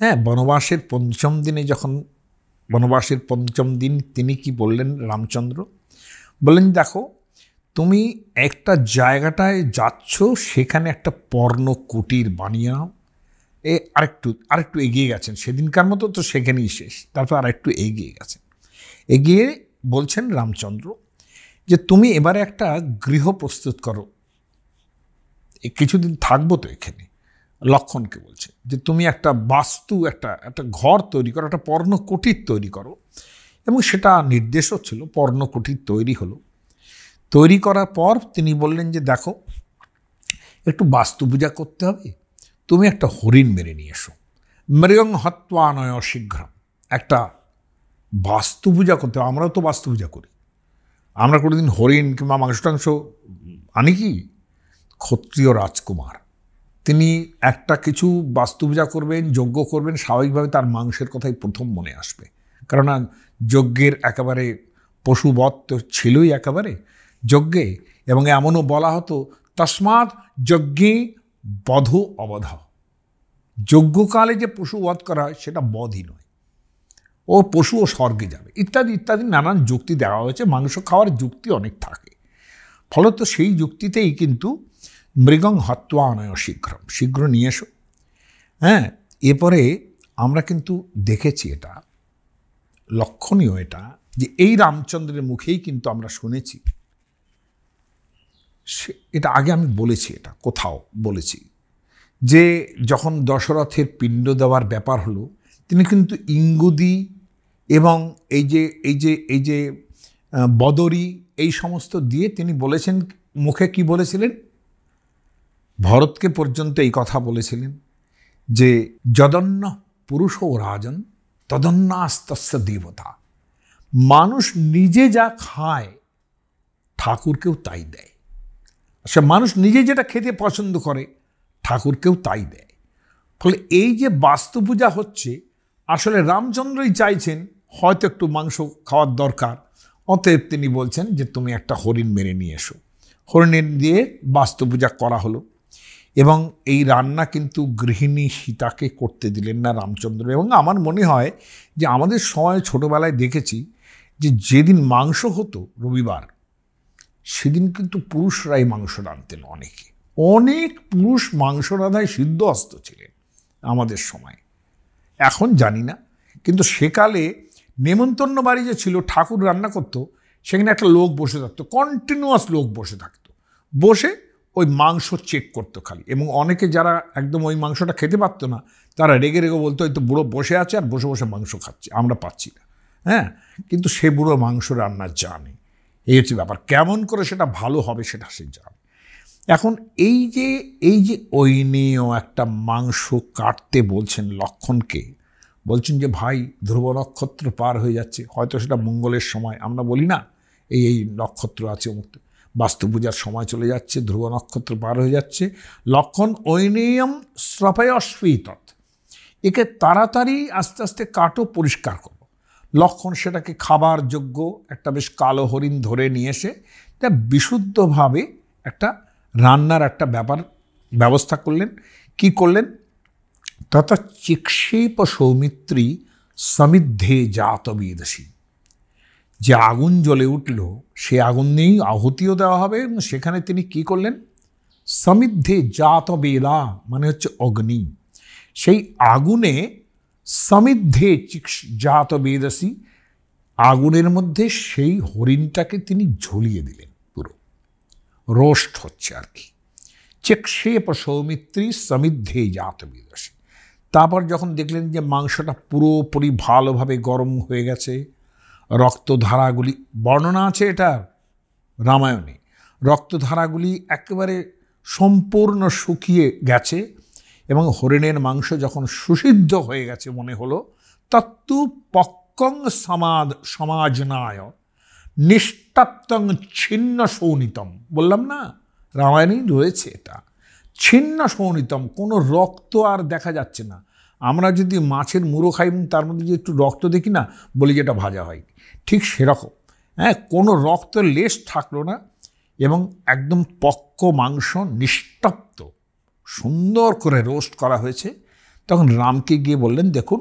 হ্যাঁ বনবাসের পঞ্চম দিনে যখন বনবাসের পঞ্চম দিন তিনি কি বললেন রামচন্দ্র বললেন দেখো তুমি একটা জায়গাটায় যাচ্ছ সেখানে একটা পর্ণ কুটির বানিয়ে নাও এ আরেকটু আরেকটু এগিয়ে গেছেন সেদিনকার মতো তো সেখানেই শেষ তারপর আরেকটু এগিয়ে গেছেন এগিয়ে বলছেন রামচন্দ্র যে তুমি এবারে একটা গৃহ প্রস্তুত করো কিছুদিন থাকবো তো এখানে লক্ষণকে বলছে যে তুমি একটা বাস্তু একটা একটা ঘর তৈরি করো একটা পর্ণকুটির তৈরি করো এবং সেটা নির্দেশও ছিল পর্ণকুটির তৈরি হলো তৈরি করার পর তিনি বললেন যে দেখো একটু বাস্তু পূজা করতে হবে তুমি একটা হরিণ মেরে নিয়ে এসো মৃগং হত্বানয় শীঘ্র একটা বাস্তু পূজা করতে আমরাও তো বাস্তু পূজা করি আমরা কোনোদিন হরিণ কিংবা মাংসটাংশ আনি কি ক্ষত্রিয় রাজকুমার তিনি একটা কিছু বাস্তু পূজা করবেন যজ্ঞ করবেন স্বাভাবিকভাবে তার মাংসের কথাই প্রথম মনে আসবে কেননা যজ্ঞের একেবারে পশুবত তো ছিলই একেবারে যজ্ঞে এবং এমনও বলা হতো তসমাৎ যজ্ঞে বধ অবধ যজ্ঞকালে যে পশু বধ করা হয় সেটা বধই নয় ও পশু ও স্বর্গে যাবে ইত্যাদি ইত্যাদি নানান যুক্তি দেওয়া হয়েছে মাংস খাওয়ার যুক্তি অনেক থাকে ফলত সেই যুক্তিতেই কিন্তু মৃগং হত্যা অনয় শীঘ্রম শীঘ্র নিয়ে এসো হ্যাঁ এরপরে আমরা কিন্তু দেখেছি এটা লক্ষণীয় এটা যে এই রামচন্দ্রের মুখেই কিন্তু আমরা শুনেছি সে এটা আগে আমি বলেছি এটা কোথাও বলেছি যে যখন দশরথের পিণ্ড দেওয়ার ব্যাপার হলো তিনি কিন্তু ইঙ্গুদি এবং এই যে এই যে এই যে বদরি এই সমস্ত দিয়ে তিনি বলেছেন মুখে কি বলেছিলেন ভরতকে পর্যন্ত এই কথা বলেছিলেন যে যদন্য পুরুষ ও রাজন তদন্যাস্তস্য দেবতা মানুষ নিজে যা খায় ঠাকুরকেও তাই দেয় সে মানুষ নিজে যেটা খেতে পছন্দ করে ঠাকুরকেও তাই দেয় ফলে এই যে বাস্তু পূজা হচ্ছে আসলে রামচন্দ্রই চাইছেন হয়তো একটু মাংস খাওয়ার দরকার অতএব তিনি বলছেন যে তুমি একটা হরিণ মেরে নিয়ে এসো হরিণের দিয়ে বাস্তু পূজা করা হলো এবং এই রান্না কিন্তু গৃহিণী সীতাকে করতে দিলেন না রামচন্দ্র এবং আমার মনে হয় যে আমাদের সময় ছোটোবেলায় দেখেছি যে যেদিন মাংস হতো রবিবার সেদিন কিন্তু পুরুষরাই মাংস রাঁধতেন অনেকে অনেক পুরুষ মাংস রাঁধায় সিদ্ধ অস্ত ছিলেন আমাদের সময় এখন জানি না কিন্তু সেকালে নেমন্তন্ন বাড়ি যে ছিল ঠাকুর রান্না করতো সেখানে একটা লোক বসে থাকতো কন্টিনিউয়াস লোক বসে থাকতো বসে ওই মাংস চেক করতো খালি এবং অনেকে যারা একদম ওই মাংসটা খেতে পারতো না তারা রেগে রেগে বলতো হয়তো বুড়ো বসে আছে আর বসে বসে মাংস খাচ্ছে আমরা পাচ্ছি না হ্যাঁ কিন্তু সে বুড়ো মাংস রান্না জানে এই হচ্ছে ব্যাপার কেমন করে সেটা ভালো হবে সেটা সে জানে এখন এই যে এই যে ঐনেয় একটা মাংস কাটতে বলছেন লক্ষণকে বলছেন যে ভাই ধ্রুব নক্ষত্র পার হয়ে যাচ্ছে হয়তো সেটা মঙ্গলের সময় আমরা বলি না এই এই নক্ষত্র আছে অমুক বাস্তু পূজার সময় চলে যাচ্ছে ধ্রুব নক্ষত্র পার হয়ে যাচ্ছে লক্ষণ ঐনেয়ম শ্রপায় অস্ফীতত একে তাড়াতাড়ি আস্তে আস্তে কাটো পরিষ্কার কর লক্ষণ সেটাকে খাবার যোগ্য একটা বেশ কালো হরিণ ধরে নিয়ে এসে তা বিশুদ্ধভাবে একটা রান্নার একটা ব্যাপার ব্যবস্থা করলেন কি করলেন তথা চিক্ষেপ সৌমিত্রী সমিদ্ধে বিদেশী যে আগুন জ্বলে উঠল সে আগুন নিয়েই আহুতিও দেওয়া হবে এবং সেখানে তিনি কি করলেন সমিদ্ধে জাত বেলা মানে হচ্ছে অগ্নি সেই আগুনে সমিদ্ধে চিক্স জাত বেদাসী আগুনের মধ্যে সেই হরিণটাকে তিনি ঝুলিয়ে দিলেন পুরো রোস্ট হচ্ছে আর কি চেকশেপ সৌমিত্রী সমিদ্ধে জাত বেদাসী তারপর যখন দেখলেন যে মাংসটা পুরোপুরি ভালোভাবে গরম হয়ে গেছে রক্তধারাগুলি বর্ণনা আছে এটার রামায়ণে রক্তধারাগুলি একেবারে সম্পূর্ণ শুকিয়ে গেছে এবং হরিণের মাংস যখন সুসিদ্ধ হয়ে গেছে মনে হলো তত্ত্ব পক্কং সমাদ সমাজনায় নিষ্টাপ্তং ছিন্ন সৌনিতম বললাম না রামায়ণেই রয়েছে এটা ছিন্ন সৌনিতম কোনো রক্ত আর দেখা যাচ্ছে না আমরা যদি মাছের মুড়ো খাই তার মধ্যে যদি একটু রক্ত দেখি না বলি যে এটা ভাজা হয় ঠিক সেরকম হ্যাঁ কোনো রক্ত লেশ থাকলো না এবং একদম পক্ক মাংস নিষ্টাপ্ত সুন্দর করে রোস্ট করা হয়েছে তখন রামকে গিয়ে বললেন দেখুন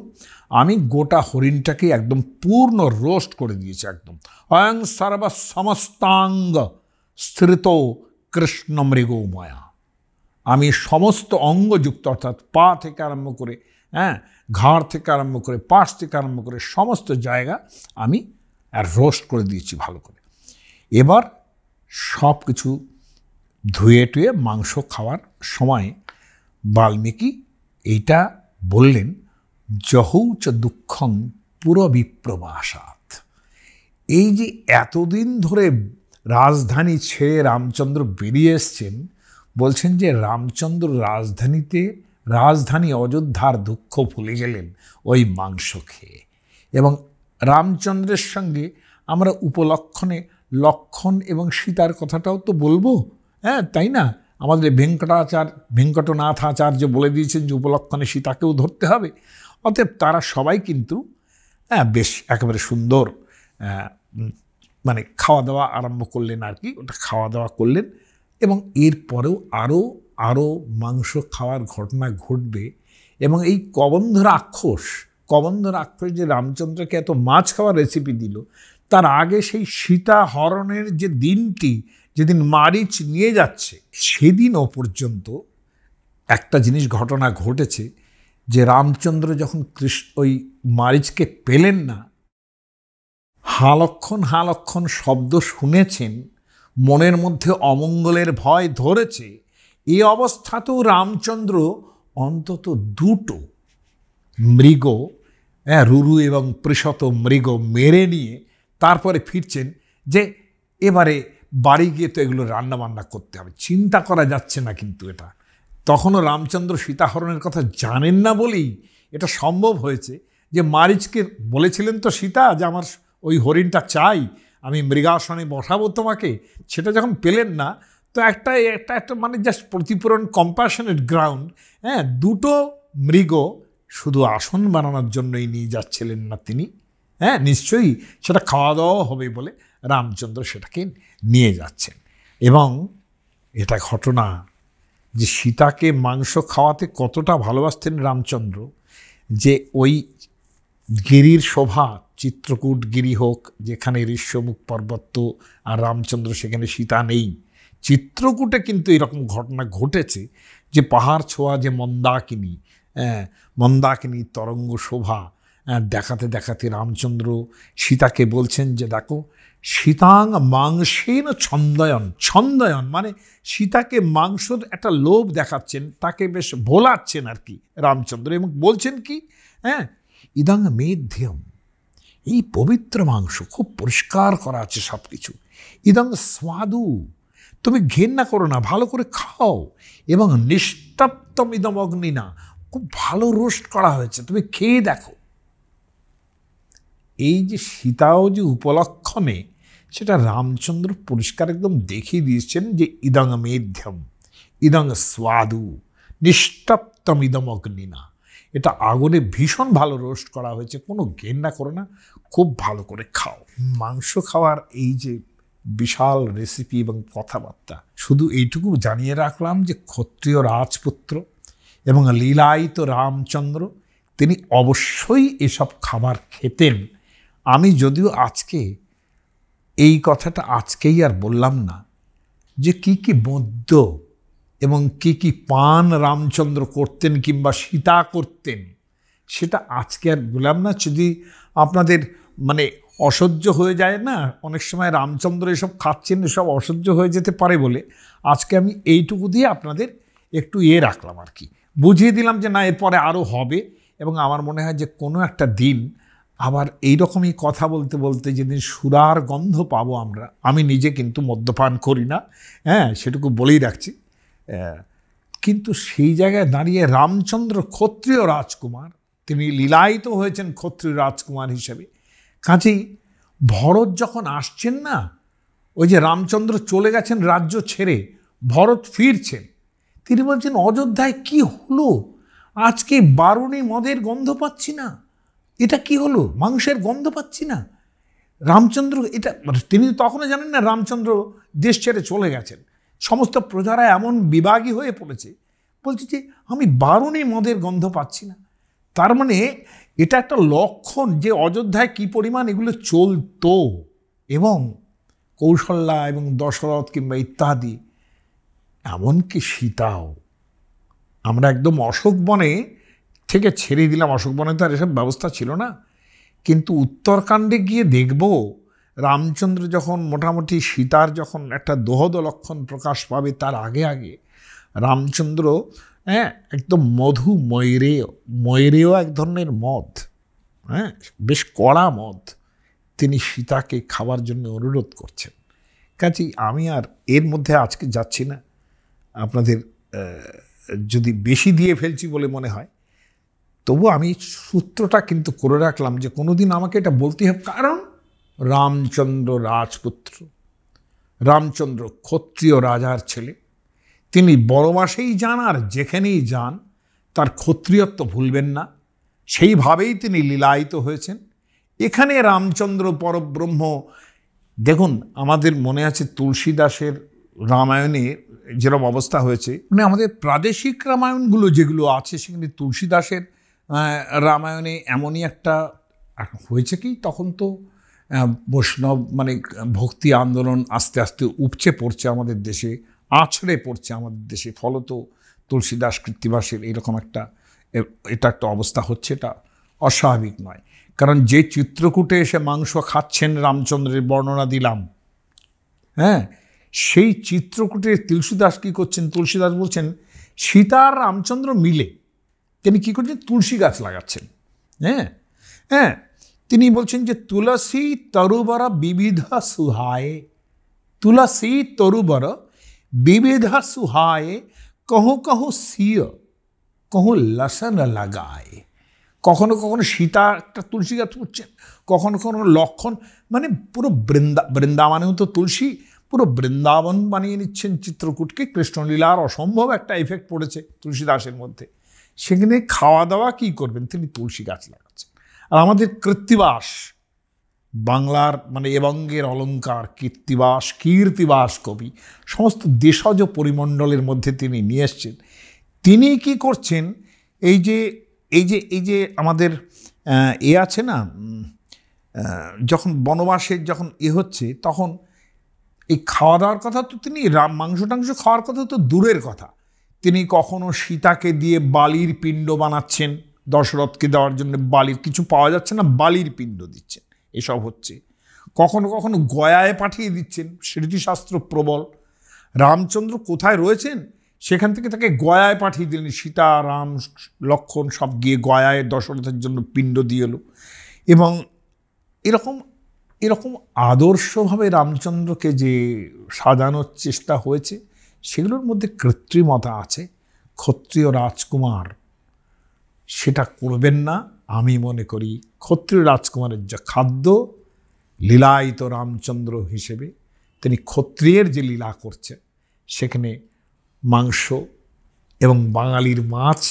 আমি গোটা হরিণটাকে একদম পূর্ণ রোস্ট করে দিয়েছি একদম অয়ং সর্ব সমস্তাঙ্গ স্থৃত কৃষ্ণ মৃগময়া আমি সমস্ত অঙ্গযুক্ত অর্থাৎ পা থেকে আরম্ভ করে হ্যাঁ ঘাড় থেকে আরম্ভ করে পাশ থেকে আরম্ভ করে সমস্ত জায়গা আমি রোস্ট করে দিয়েছি ভালো করে এবার সব কিছু ধুয়ে টুয়ে মাংস খাওয়ার সময় বাল্মীকি এইটা বললেন যহৌচ দুঃখং পুরবিপ্রবাসাত এই যে এতদিন ধরে রাজধানী ছেড়ে রামচন্দ্র বেরিয়ে এসছেন বলছেন যে রামচন্দ্র রাজধানীতে রাজধানী অযোধ্যার দুঃখ ভুলে গেলেন ওই মাংস খেয়ে এবং রামচন্দ্রের সঙ্গে আমরা উপলক্ষণে লক্ষণ এবং সীতার কথাটাও তো বলবো হ্যাঁ তাই না আমাদের ভেঙ্কটাচার আচার্য বলে দিয়েছেন যে উপলক্ষণে সীতাকেও ধরতে হবে অতএব তারা সবাই কিন্তু হ্যাঁ বেশ একেবারে সুন্দর মানে খাওয়া দাওয়া আরম্ভ করলেন আর কি ওটা খাওয়া দাওয়া করলেন এবং এরপরেও আরও আরও মাংস খাওয়ার ঘটনা ঘটবে এবং এই কবন্ধ রাক্ষস কবন্ধ রাক্ষস যে রামচন্দ্রকে এত মাছ খাওয়ার রেসিপি দিল তার আগে সেই সীতা হরণের যে দিনটি যেদিন মারিচ নিয়ে যাচ্ছে সেদিনও পর্যন্ত একটা জিনিস ঘটনা ঘটেছে যে রামচন্দ্র যখন কৃষ্ণ ওই মারিচকে পেলেন না হালক্ষণ হালক্ষণ শব্দ শুনেছেন মনের মধ্যে অমঙ্গলের ভয় ধরেছে এ অবস্থাতেও রামচন্দ্র অন্তত দুটো মৃগ হ্যাঁ রুরু এবং পৃষত মৃগ মেরে নিয়ে তারপরে ফিরছেন যে এবারে বাড়ি গিয়ে তো এগুলো রান্নাবান্না করতে হবে চিন্তা করা যাচ্ছে না কিন্তু এটা তখনও রামচন্দ্র সীতাহরণের কথা জানেন না বলেই এটা সম্ভব হয়েছে যে মারিচকে বলেছিলেন তো সীতা যে আমার ওই হরিণটা চাই আমি মৃগাসনে বসাবো তোমাকে সেটা যখন পেলেন না তো একটা একটা একটা মানে জাস্ট প্রতিপূরণ কম্প্যাশনেট গ্রাউন্ড হ্যাঁ দুটো মৃগ শুধু আসন বানানোর জন্যই নিয়ে যাচ্ছিলেন না তিনি হ্যাঁ নিশ্চয়ই সেটা খাওয়া দাওয়াও হবে বলে রামচন্দ্র সেটাকে নিয়ে যাচ্ছেন এবং এটা ঘটনা যে সীতাকে মাংস খাওয়াতে কতটা ভালোবাসতেন রামচন্দ্র যে ওই গিরির শোভা চিত্রকূট গিরি হোক যেখানে ঋষ্যমুখ পর্বত্য আর রামচন্দ্র সেখানে সীতা নেই চিত্রকূটে কিন্তু এরকম ঘটনা ঘটেছে যে পাহাড় ছোঁয়া যে মন্দাকিনী হ্যাঁ, মন্দাকিনী তরঙ্গ শোভা দেখাতে দেখাতে রামচন্দ্র সীতাকে বলছেন যে দেখো সীতাং মাংসেন ছন্দয়ন ছন্দয়ন মানে সীতাকে মাংসর একটা লোভ দেখাচ্ছেন তাকে বেশ ভোলাচ্ছেন আর কি রামচন্দ্র এবং বলছেন কি হ্যাঁ ইদাং মেধ্যম এই পবিত্র মাংস খুব পরিষ্কার করা আছে সব কিছু ইদাং স্বাদু তুমি ঘেন্না করো না ভালো করে খাও এবং নিষ্টাপ্তম ইদম অগ্নি না খুব ভালো রোস্ট করা হয়েছে তুমি খেয়ে দেখো এই যে সীতাও যে উপলক্ষণে সেটা রামচন্দ্র পরিষ্কার একদম দেখিয়ে দিয়েছেন যে ইদং মেধ্যম ইদং স্বাদু নিষ্টপ্তম ইদম অগ্নিনা এটা আগুনে ভীষণ ভালো রোস্ট করা হয়েছে কোনো ঘেন্না করো না খুব ভালো করে খাও মাংস খাওয়ার এই যে বিশাল রেসিপি এবং কথাবার্তা শুধু এইটুকু জানিয়ে রাখলাম যে ক্ষত্রিয় রাজপুত্র এবং লীলায়িত রামচন্দ্র তিনি অবশ্যই এসব খাবার খেতেন আমি যদিও আজকে এই কথাটা আজকেই আর বললাম না যে কি কি মদ্য এবং কি কি পান রামচন্দ্র করতেন কিংবা সীতা করতেন সেটা আজকে আর বললাম না যদি আপনাদের মানে অসহ্য হয়ে যায় না অনেক সময় রামচন্দ্র এসব খাচ্ছেন এসব অসহ্য হয়ে যেতে পারে বলে আজকে আমি এইটুকু দিয়ে আপনাদের একটু ইয়ে রাখলাম আর কি বুঝিয়ে দিলাম যে না এরপরে আরও হবে এবং আমার মনে হয় যে কোনো একটা দিন আবার এইরকমই কথা বলতে বলতে যেদিন সুরার গন্ধ পাবো আমরা আমি নিজে কিন্তু মদ্যপান করি না হ্যাঁ সেটুকু বলেই রাখছি কিন্তু সেই জায়গায় দাঁড়িয়ে রামচন্দ্র ক্ষত্রিয় রাজকুমার তিনি লীলায়িত হয়েছেন ক্ষত্রিয় রাজকুমার হিসেবে কাজেই ভরত যখন আসছেন না ওই যে রামচন্দ্র চলে গেছেন রাজ্য ছেড়ে ভরত ফিরছেন তিনি বলছেন অযোধ্যায় কি হলো আজকে বারুণী মদের গন্ধ পাচ্ছি না এটা কি হলো মাংসের গন্ধ পাচ্ছি না রামচন্দ্র এটা মানে তিনি তখনও জানেন না রামচন্দ্র দেশ ছেড়ে চলে গেছেন সমস্ত প্রজারা এমন বিভাগী হয়ে পড়েছে বলছে যে আমি বারুণে মদের গন্ধ পাচ্ছি না তার মানে এটা একটা লক্ষণ যে অযোধ্যায় কি পরিমাণ এগুলো চলতো এবং কৌশল্যা এবং দশরথ কিংবা ইত্যাদি এমনকি সীতাও আমরা একদম অশোক বনে থেকে ছেড়ে দিলাম অশোক বনে তো আর এসব ব্যবস্থা ছিল না কিন্তু উত্তরকাণ্ডে গিয়ে দেখব রামচন্দ্র যখন মোটামুটি সীতার যখন একটা দোহদ লক্ষণ প্রকাশ পাবে তার আগে আগে রামচন্দ্র হ্যাঁ একদম মধু ময়রেয় ময়রেয় এক ধরনের মদ হ্যাঁ বেশ কড়া মদ তিনি সীতাকে খাবার জন্য অনুরোধ করছেন কাজেই আমি আর এর মধ্যে আজকে যাচ্ছি না আপনাদের যদি বেশি দিয়ে ফেলছি বলে মনে হয় তবু আমি সূত্রটা কিন্তু করে রাখলাম যে কোনোদিন আমাকে এটা বলতে হবে কারণ রামচন্দ্র রাজপুত্র রামচন্দ্র ক্ষত্রিয় রাজার ছেলে তিনি বনবাসেই যান আর যেখানেই যান তার ক্ষত্রিয়ত্ব ভুলবেন না সেইভাবেই তিনি লীলায়িত হয়েছেন এখানে রামচন্দ্র পরব্রহ্ম দেখুন আমাদের মনে আছে তুলসীদাসের রামায়ণে যেরকম অবস্থা হয়েছে মানে আমাদের প্রাদেশিক রামায়ণগুলো যেগুলো আছে সেখানে তুলসীদাসের রামায়ণে এমনই একটা হয়েছে কি তখন তো বৈষ্ণব মানে ভক্তি আন্দোলন আস্তে আস্তে উপচে পড়ছে আমাদের দেশে আছড়ে পড়ছে আমাদের দেশে ফলত তুলসীদাস কৃত্তিবাসের এরকম একটা এটা একটা অবস্থা হচ্ছে এটা অস্বাভাবিক নয় কারণ যে চিত্রকূটে এসে মাংস খাচ্ছেন রামচন্দ্রের বর্ণনা দিলাম হ্যাঁ সেই চিত্রকূটে তুলসীদাস কী করছেন তুলসীদাস বলছেন সীতা আর রামচন্দ্র মিলে তিনি কী করছেন তুলসী গাছ লাগাচ্ছেন হ্যাঁ হ্যাঁ তিনি বলছেন যে তুলসী তরুবর বিবিধ সুহায়ে তুলসী তরুবর বিবিধ সুহায়ে কহো কহ সিয় কহ লসন লাগায় কখনো কখনো সীতা একটা তুলসী গাছ উঠছেন কখনো কখনো লক্ষণ মানে পুরো বৃন্দা বৃন্দাবনেও তো তুলসী পুরো বৃন্দাবন বানিয়ে নিচ্ছেন চিত্রকূটকে কৃষ্ণলীলার অসম্ভব একটা এফেক্ট পড়েছে তুলসীদাসের মধ্যে সেখানে খাওয়া দাওয়া কী করবেন তিনি তুলসী গাছ লাগাচ্ছেন আর আমাদের কৃত্তিবাস বাংলার মানে এবঙ্গের অলঙ্কার কীর্তিবাস কীর্তিবাস কবি সমস্ত দেশজ পরিমণ্ডলের মধ্যে তিনি নিয়ে এসছেন তিনি কি করছেন এই যে এই যে এই যে আমাদের এ আছে না যখন বনবাসের যখন এ হচ্ছে তখন এই খাওয়া দাওয়ার কথা তো তিনি মাংস টাংস খাওয়ার কথা তো দূরের কথা তিনি কখনো সীতাকে দিয়ে বালির পিণ্ড বানাচ্ছেন দশরথকে দেওয়ার জন্য বালির কিছু পাওয়া যাচ্ছে না বালির পিণ্ড দিচ্ছেন এসব হচ্ছে কখনো কখনো গয়ায় পাঠিয়ে দিচ্ছেন স্মৃতিশাস্ত্র প্রবল রামচন্দ্র কোথায় রয়েছেন সেখান থেকে তাকে গয়ায় পাঠিয়ে দিলেন সীতা রাম লক্ষণ সব গিয়ে গয়ায় দশরথের জন্য পিণ্ড দিয়ে এলো এবং এরকম এরকম আদর্শভাবে রামচন্দ্রকে যে সাজানোর চেষ্টা হয়েছে সেগুলোর মধ্যে কৃত্রিমতা আছে ক্ষত্রিয় রাজকুমার সেটা করবেন না আমি মনে করি ক্ষত্রিয় রাজকুমারের যা খাদ্য লীলায়িত রামচন্দ্র হিসেবে তিনি ক্ষত্রিয়ের যে লীলা করছেন সেখানে মাংস এবং বাঙালির মাছ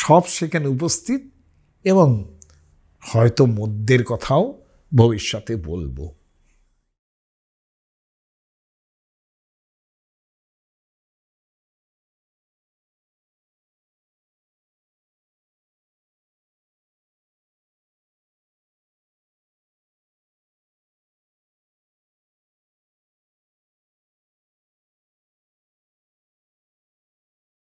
সব সেখানে উপস্থিত এবং হয়তো মদ্যের কথাও ভবিষ্যতে বলবো